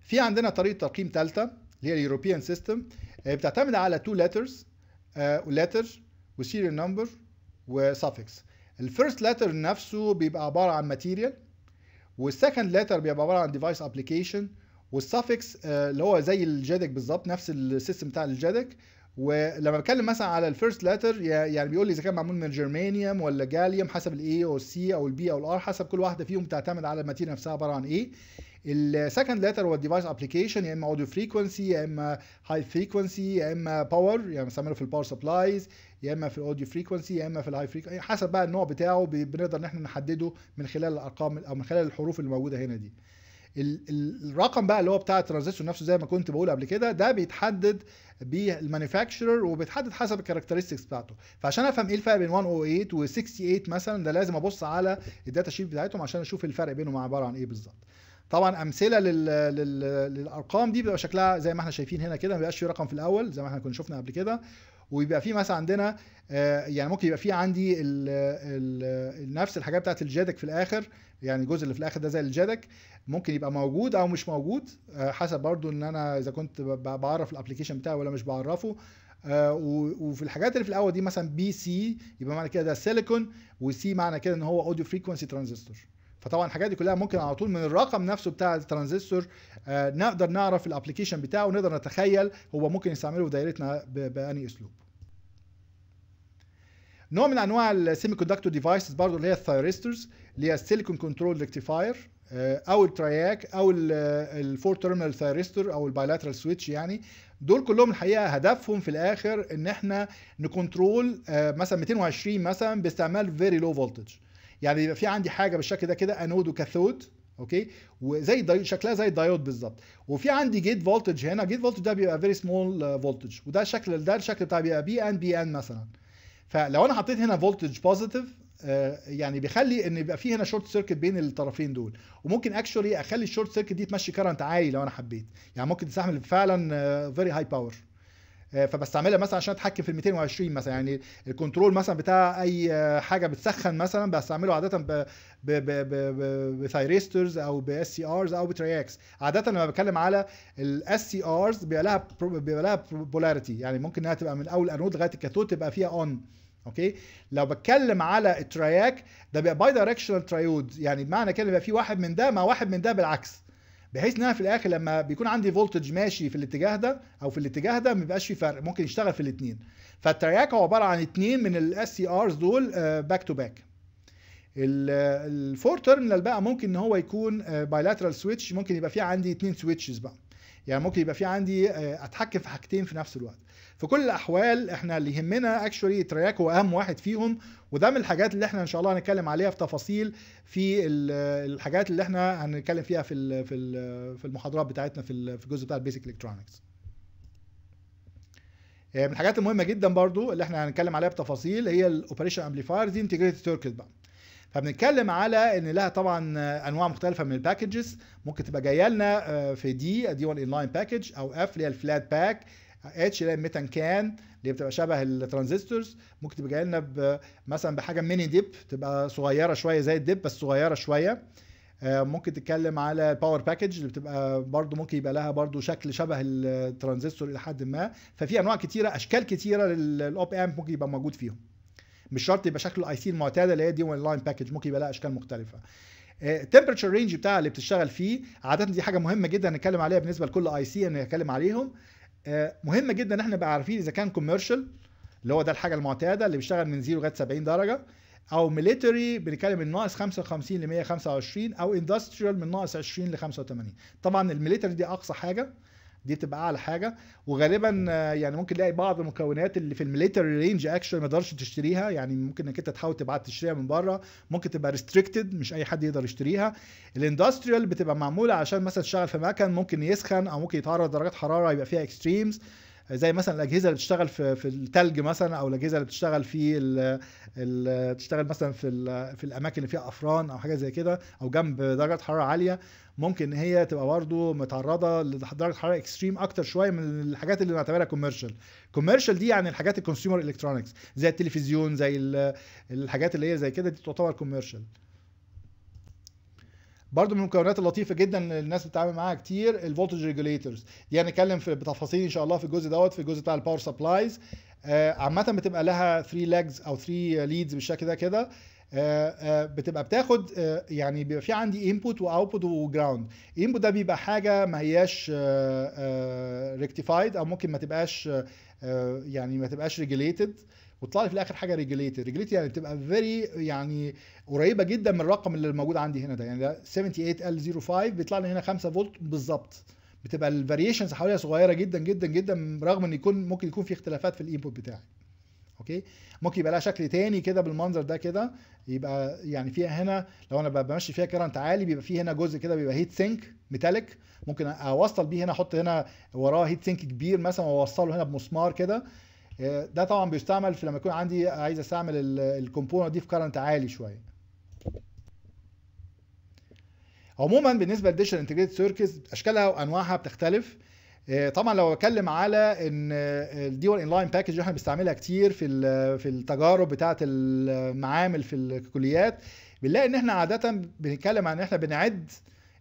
في عندنا طريقه ترقيم ثالثه اللي هي اليوروبيان سيستم آه، بتعتمد على تو ليترز لتر وسيريال نمبر وسافكس الفيرست ليتر نفسه بيبقى عباره عن ماتيريال والسكند ليتر بيبقى عباره عن ديفايس ابلكيشن والسافكس اللي هو زي الجادك بالظبط نفس السيستم بتاع الجادك ولما بتكلم مثلا على الفيرست لاتر يعني بيقول لي اذا كان معمول من الجرمانيوم ولا جاليوم حسب الاي او السي او البي او الار حسب كل واحده فيهم تعتمد على الماتيريال نفسها عباره عن ايه السكند لاتر هو الديفايس ابلكيشن يا اما اوديو فريكونسي يا اما هاي فريكونسي يا اما باور يعني بنستعمله في الباور سبلايز يا اما في الاوديو فريكونسي يا اما في الهاي فريكونسي حسب بقى النوع بتاعه بنقدر ان احنا نحدده من خلال الارقام او من خلال الحروف اللي موجوده هنا دي الرقم بقى اللي هو بتاع الترانزستور نفسه زي ما كنت بقول قبل كده ده بيتحدد بالمانيفاكتشرر وبيتحدد حسب الكاركترستكس بتاعته فعشان افهم ايه الفرق بين 108 و68 مثلا ده لازم ابص على الداتا شيت بتاعتهم عشان اشوف الفرق بينهم عباره عن ايه بالظبط طبعا امثله لل... لل... للارقام دي بيبقى شكلها زي ما احنا شايفين هنا كده ما بيبقاش في رقم في الاول زي ما احنا كنا شفنا قبل كده ويبقى في مثلا عندنا آه، يعني ممكن يبقى في عندي ال ال نفس الحاجات بتاعت الجادك في الاخر يعني الجزء اللي في الاخر ده زي الجدك ممكن يبقى موجود او مش موجود آه، حسب برضو ان انا اذا كنت بعرف الابلكيشن بتاعي ولا مش بعرفه آه، وفي الحاجات اللي في الاول دي مثلا بي سي يبقى معنى كده ده سيليكون وسي معنى كده ان هو اوديو فريكونسي ترانزستور فطبعا الحاجات دي كلها ممكن على طول من الرقم نفسه بتاع الترانزستور آه، نقدر نعرف الابلكيشن بتاعه ونقدر نتخيل هو ممكن يستعمله في دايرتنا بأني اسلوب نوع من انواع السيمي كوندكتور ديفايسز برضه اللي هي الثايرسترز اللي هي السيليكون كنترول ريكتيفاير او الترياك او الفور تيرمينال ثايرستور او البايلاترال سويتش يعني دول كلهم الحقيقه هدفهم في الاخر ان احنا نكنترول آه، مثلا 220 مثلا باستعمال فيري لو فولتج يعني يبقى في عندي حاجه بالشكل ده كده انود وكاثود اوكي وزي دي... شكلها زي الدايود بالظبط وفي عندي جيت فولتج هنا جيت فولتج ده بيبقى فيري سمول فولتج وده الشكل ده الشكل بتاع بيبقى بي ان بي ان مثلا فلو انا حطيت هنا فولتج بوزيتيف آه، يعني بيخلي ان يبقى في هنا شورت سيركت بين الطرفين دول وممكن اكشولي اخلي الشورت سيركت دي تمشي كرنت عالي لو انا حبيت يعني ممكن تستحمل فعلا فيري هاي باور فبستعملها مثلا عشان اتحكم في ال 220 مثلا يعني الكنترول مثلا بتاع اي آه، حاجه بتسخن مثلا بستعمله عاده بثايريسترز او باس سي ارز او بترياكس عاده لما بتكلم على الاس سي ارز بيبقى لها بيبقى لها بولاريتي يعني ممكن انها تبقى من اول انود لغايه الكاثود تبقى فيها اون اوكي لو بتكلم على التراياك ده بيبقى باي دايركشنال ترايود يعني بمعنى كده بيبقى في واحد من ده مع واحد من ده بالعكس بحيث ان انا في الاخر لما بيكون عندي فولتج ماشي في الاتجاه ده او في الاتجاه ده ما بيبقاش في فرق ممكن يشتغل في الاثنين فالتراياك هو عباره عن اثنين من الاس سي ارز دول باك تو باك الفور تيرمينال بقى ممكن ان هو يكون بايلاترال آه، سويتش ممكن يبقى في عندي اثنين سويتشز بقى يعني ممكن يبقى في عندي آه، اتحكم في حاجتين في نفس الوقت في كل الاحوال احنا اللي يهمنا اكشولي تراك هو اهم واحد فيهم وده من الحاجات اللي احنا ان شاء الله هنتكلم عليها في تفاصيل في آه، الحاجات اللي احنا هنتكلم فيها في في المحاضرات بتاعتنا في في الجزء بتاع البيسك الكترونكس آه، من الحاجات المهمه جدا برضو اللي احنا هنتكلم عليها بتفاصيل هي الاوبريشن امبليفاير دي انتجريتد سيركت بقى فبنتكلم على ان لها طبعا انواع مختلفه من الباكجز ممكن تبقى جايه لنا آه، في دي دي 1 لاين باكج او اف اللي هي الفلات باك اتش اللي هي الميتان كان اللي بتبقى شبه الترانزستورز ممكن تبقى جايه لنا مثلا بحاجه ميني ديب تبقى صغيره شويه زي الديب بس صغيره شويه آه، ممكن تتكلم على الباور باكج اللي بتبقى برضو ممكن يبقى لها برضو شكل شبه الترانزستور الى حد ما ففي انواع كتيره اشكال كتيره للاوب امب ممكن يبقى موجود فيهم مش شرط يبقى شكله الاي سي المعتاده اللي هي دي وان لاين باكج ممكن يبقى لها اشكال مختلفه التمبرتشر آه، رينج بتاع اللي بتشتغل فيه عاده دي حاجه مهمه جدا نتكلم عليها بالنسبه لكل اي يعني سي نتكلم عليهم آه، مهم جدا ان احنا نبقى عارفين اذا كان كوميرشال اللي هو ده الحاجه المعتاده اللي بيشتغل من 0 لغايه 70 درجه او ميليتري بنتكلم من ناقص 55 ل 125 او اندستريال من ناقص 20 ل 85 طبعا الميليتري دي اقصى حاجه دي بتبقى اعلى حاجه وغالبا آه، يعني ممكن تلاقي بعض المكونات اللي في الميليتري رينج اكشن ما تقدرش تشتريها يعني ممكن انك انت تحاول تبعت تشتريها من بره ممكن تبقى ريستريكتد مش اي حد يقدر يشتريها الاندستريال بتبقى معموله عشان مثلا تشتغل في مكن ممكن يسخن او ممكن يتعرض لدرجات حراره يبقى فيها اكستريمز زي مثلا الاجهزه اللي بتشتغل في في الثلج مثلا او الاجهزه اللي بتشتغل في ال ال بتشتغل مثلا في في الاماكن اللي فيها افران او حاجه زي كده او جنب درجه حراره عاليه ممكن ان هي تبقى برضه متعرضه لدرجه حراره اكستريم اكتر شويه من الحاجات اللي بنعتبرها كوميرشال كوميرشال دي يعني الحاجات الكونسيومر الكترونكس زي التلفزيون زي الحاجات اللي هي زي كده دي تعتبر كوميرشال برضو من المكونات اللطيفه جدا اللي الناس بتتعامل معاها كتير الفولتج ريجوليتورز دي هنتكلم يعني في بتفاصيل ان شاء الله في الجزء دوت في الجزء بتاع الباور آه، سبلايز عامه بتبقى لها 3 ليجز او 3 ليدز بالشكل ده كده آه، آه، بتبقى بتاخد يعني بيبقى في عندي انبوت واوتبوت وجراوند الانبوت ده بيبقى حاجه ما هياش ريكتيفايد او ممكن ما تبقاش يعني ما تبقاش ريجوليتد وطلع لي في الاخر حاجه ريجوليتد ريجوليتد يعني بتبقى فيري يعني قريبه جدا من الرقم اللي موجود عندي هنا ده يعني ده 78L05 بيطلع لي هنا 5 فولت بالظبط بتبقى الفاريشنز حواليها صغيره جدا جدا جدا رغم ان يكون ممكن يكون في اختلافات في الانبوت بتاعي اوكي ممكن يبقى لها شكل تاني كده بالمنظر ده كده يبقى يعني فيها هنا لو انا بمشي فيها كرنت عالي بيبقى فيه هنا جزء كده بيبقى هيت سينك ميتاليك ممكن اوصل بيه هنا احط هنا وراه هيت سينك كبير مثلا واوصله هنا بمسمار كده آه، ده طبعا بيستعمل في لما يكون عندي عايز استعمل الكومبوننت دي في كارنت عالي شويه عموما بالنسبه للديجيتال انتجريتد سيركتس اشكالها وانواعها بتختلف آه، طبعا لو بتكلم على ان الدي ان لاين باكج اللي احنا بنستعملها كتير في في التجارب بتاعه المعامل آه، في الكليات بنلاقي ان احنا عاده بنتكلم عن ان احنا بنعد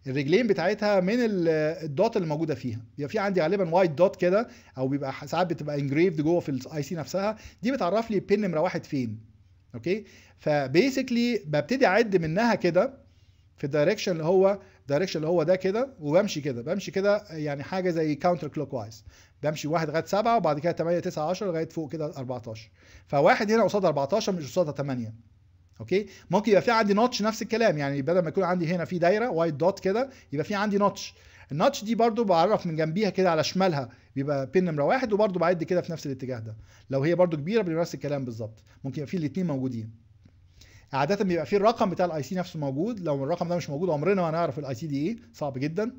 الرجلين بتاعتها من الدوت اللي موجوده فيها يبقى في عندي غالبا وايت دوت كده او بيبقى ساعات بتبقى انجريفد جوه في الاي سي نفسها دي بتعرف لي البن واحد فين اوكي فبيسكلي ببتدي اعد منها كده في الدايركشن اللي هو الدايركشن اللي هو ده كده وبمشي كده بمشي كده يعني حاجه زي كاونتر كلوك وايز بمشي واحد لغايه سبعه وبعد كده 8 9 10 لغايه فوق كده 14 فواحد هنا قصاد 14 مش قصادها 8 اوكي ممكن يبقى في عندي نوتش نفس الكلام يعني بدل ما يكون عندي هنا في دايره وايت دوت كده يبقى في عندي نوتش النوتش دي برضو بعرف من جنبيها كده على شمالها بيبقى بين نمره واحد وبرضو بعد كده في نفس الاتجاه ده لو هي برضو كبيره بيبقى نفس الكلام بالظبط ممكن يبقى في الاثنين موجودين عاده بيبقى في الرقم بتاع الاي سي نفسه موجود لو الرقم ده مش موجود عمرنا ما هنعرف الاي سي دي ايه صعب جدا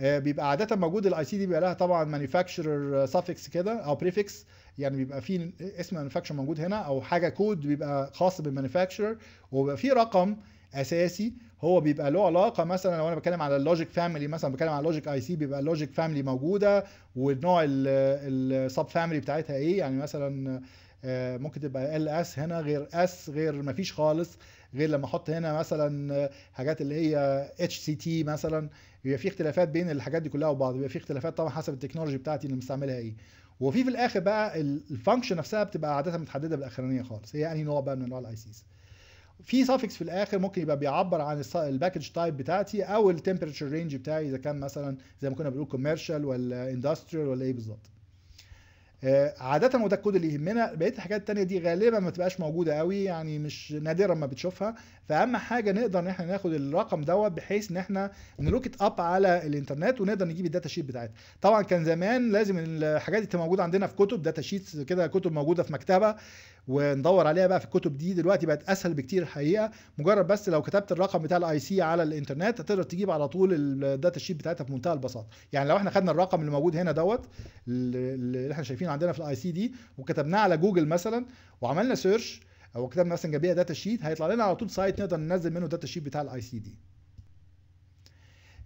آه، بيبقى عاده موجود الاي سي دي بيبقى لها طبعا مانيفاكتشرر سافكس كده او بريفكس يعني بيبقى في اسم مانيفاكشر موجود هنا او حاجه كود بيبقى خاص بالمانيفاكشر وبيبقى في رقم اساسي هو بيبقى له علاقه مثلا لو انا بتكلم على اللوجيك فاميلي مثلا بتكلم على اللوجيك اي سي بيبقى اللوجيك فاميلي موجوده ونوع السب فاميلي بتاعتها ايه يعني مثلا آه، ممكن تبقى ال اس هنا غير اس غير ما فيش خالص غير لما احط هنا مثلا حاجات اللي هي اتش سي تي مثلا بيبقى في اختلافات بين الحاجات دي كلها وبعض بيبقى في اختلافات طبعا حسب التكنولوجي بتاعتي اللي مستعملها ايه وفي في الاخر بقى الفانكشن نفسها بتبقى عاده متحدده بالاخرانيه خالص هي انهي نوع بقى من انواع الاي سيز في سافكس في الاخر ممكن يبقى بيعبر عن الباكج تايب بتاعتي او التمبرتشر رينج بتاعي اذا كان مثلا زي ما كنا بنقول كوميرشال ولا اندستريال ولا ايه بالظبط آه، عادة وده الكود اللي يهمنا بقية الحاجات التانية دي غالبا ما بتبقاش موجودة قوي يعني مش نادرا ما بتشوفها فأهم حاجة نقدر إن احنا ناخد الرقم دوت بحيث إن احنا نلوكت أب على الإنترنت ونقدر نجيب الداتا شيت بتاعتها طبعا كان زمان لازم الحاجات دي موجودة عندنا في كتب داتا شيتس كده كتب موجودة في مكتبة وندور عليها بقى في الكتب دي دلوقتي بقت اسهل بكتير الحقيقه مجرد بس لو كتبت الرقم بتاع الاي سي على الانترنت هتقدر تجيب على طول الداتا شيت بتاعتها في منتهى البساطه يعني لو احنا خدنا الرقم اللي موجود هنا دوت اللي احنا شايفينه عندنا في الاي سي دي وكتبناه على جوجل مثلا وعملنا سيرش او كتبنا مثلا جنبيها داتا شيت هيطلع لنا على طول سايت نقدر ننزل منه داتا شيت بتاع الاي سي دي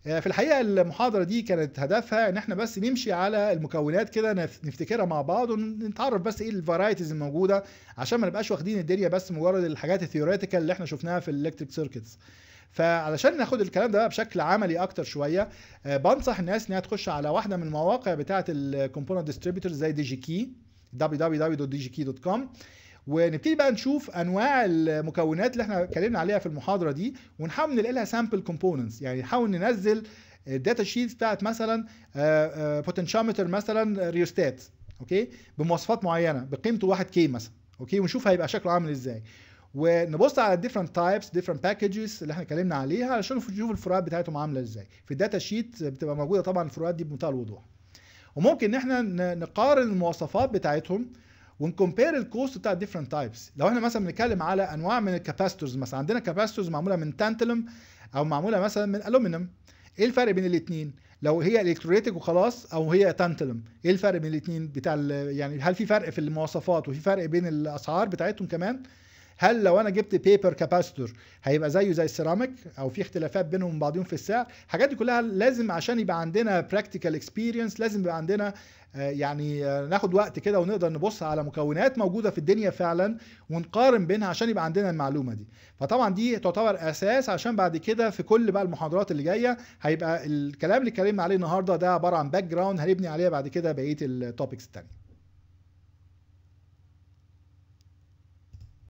آه، في الحقيقه المحاضره دي كانت هدفها ان احنا بس نمشي على المكونات كده نفتكرها مع بعض ونتعرف بس ايه الفرايتيز الموجوده عشان ما نبقاش واخدين الدنيا بس مجرد الحاجات الثيوريتيكال اللي احنا شفناها في الالكتريك سيركتس فعلشان ناخد الكلام ده بشكل عملي اكتر شويه آه، بنصح الناس انها تخش على واحده من المواقع بتاعه الكومبوننت ديستريبيوتورز زي دي جي كي www.dgkey.com ونبتدي بقى نشوف انواع المكونات اللي احنا اتكلمنا عليها في المحاضره دي ونحاول نلاقي لها سامبل كومبوننتس يعني نحاول ننزل الداتا شيت بتاعت مثلا بوتنشيومتر آه، آه، مثلا ريوستات آه، اوكي بمواصفات معينه بقيمته 1 كي مثلا اوكي ونشوف هيبقى شكله عامل ازاي ونبص على الديفرنت تايبس ديفرنت باكجز اللي احنا اتكلمنا عليها علشان نشوف الفروقات بتاعتهم عامله ازاي في الداتا شيت بتبقى موجوده طبعا الفروقات دي بمنتهى الوضوح وممكن ان احنا نقارن المواصفات بتاعتهم ونكمبير الكوست بتاع الديفرنت تايبس لو احنا مثلا بنتكلم على انواع من الكاباسيتورز مثلا عندنا كاباسيتورز معموله من تانتلم او معموله مثلا من الومنيوم ايه الفرق بين الاثنين لو هي الكتروليتك وخلاص او هي تانتلم ايه الفرق بين الاثنين بتاع يعني هل في فرق في المواصفات وفي فرق بين الاسعار بتاعتهم كمان هل لو انا جبت بيبر كاباستور هيبقى زيه زي السيراميك او في اختلافات بينهم وبعضهم في السعر الحاجات دي كلها لازم عشان يبقى عندنا براكتيكال اكسبيرينس لازم يبقى عندنا آه، يعني آه، ناخد وقت كده ونقدر نبص على مكونات موجوده في الدنيا فعلا ونقارن بينها عشان يبقى عندنا المعلومه دي فطبعا دي تعتبر اساس عشان بعد كده في كل بقى المحاضرات اللي جايه هيبقى الكلام اللي اتكلمنا عليه النهارده ده عباره عن باك جراوند هنبني عليها بعد كده بقيه التوبكس الثانيه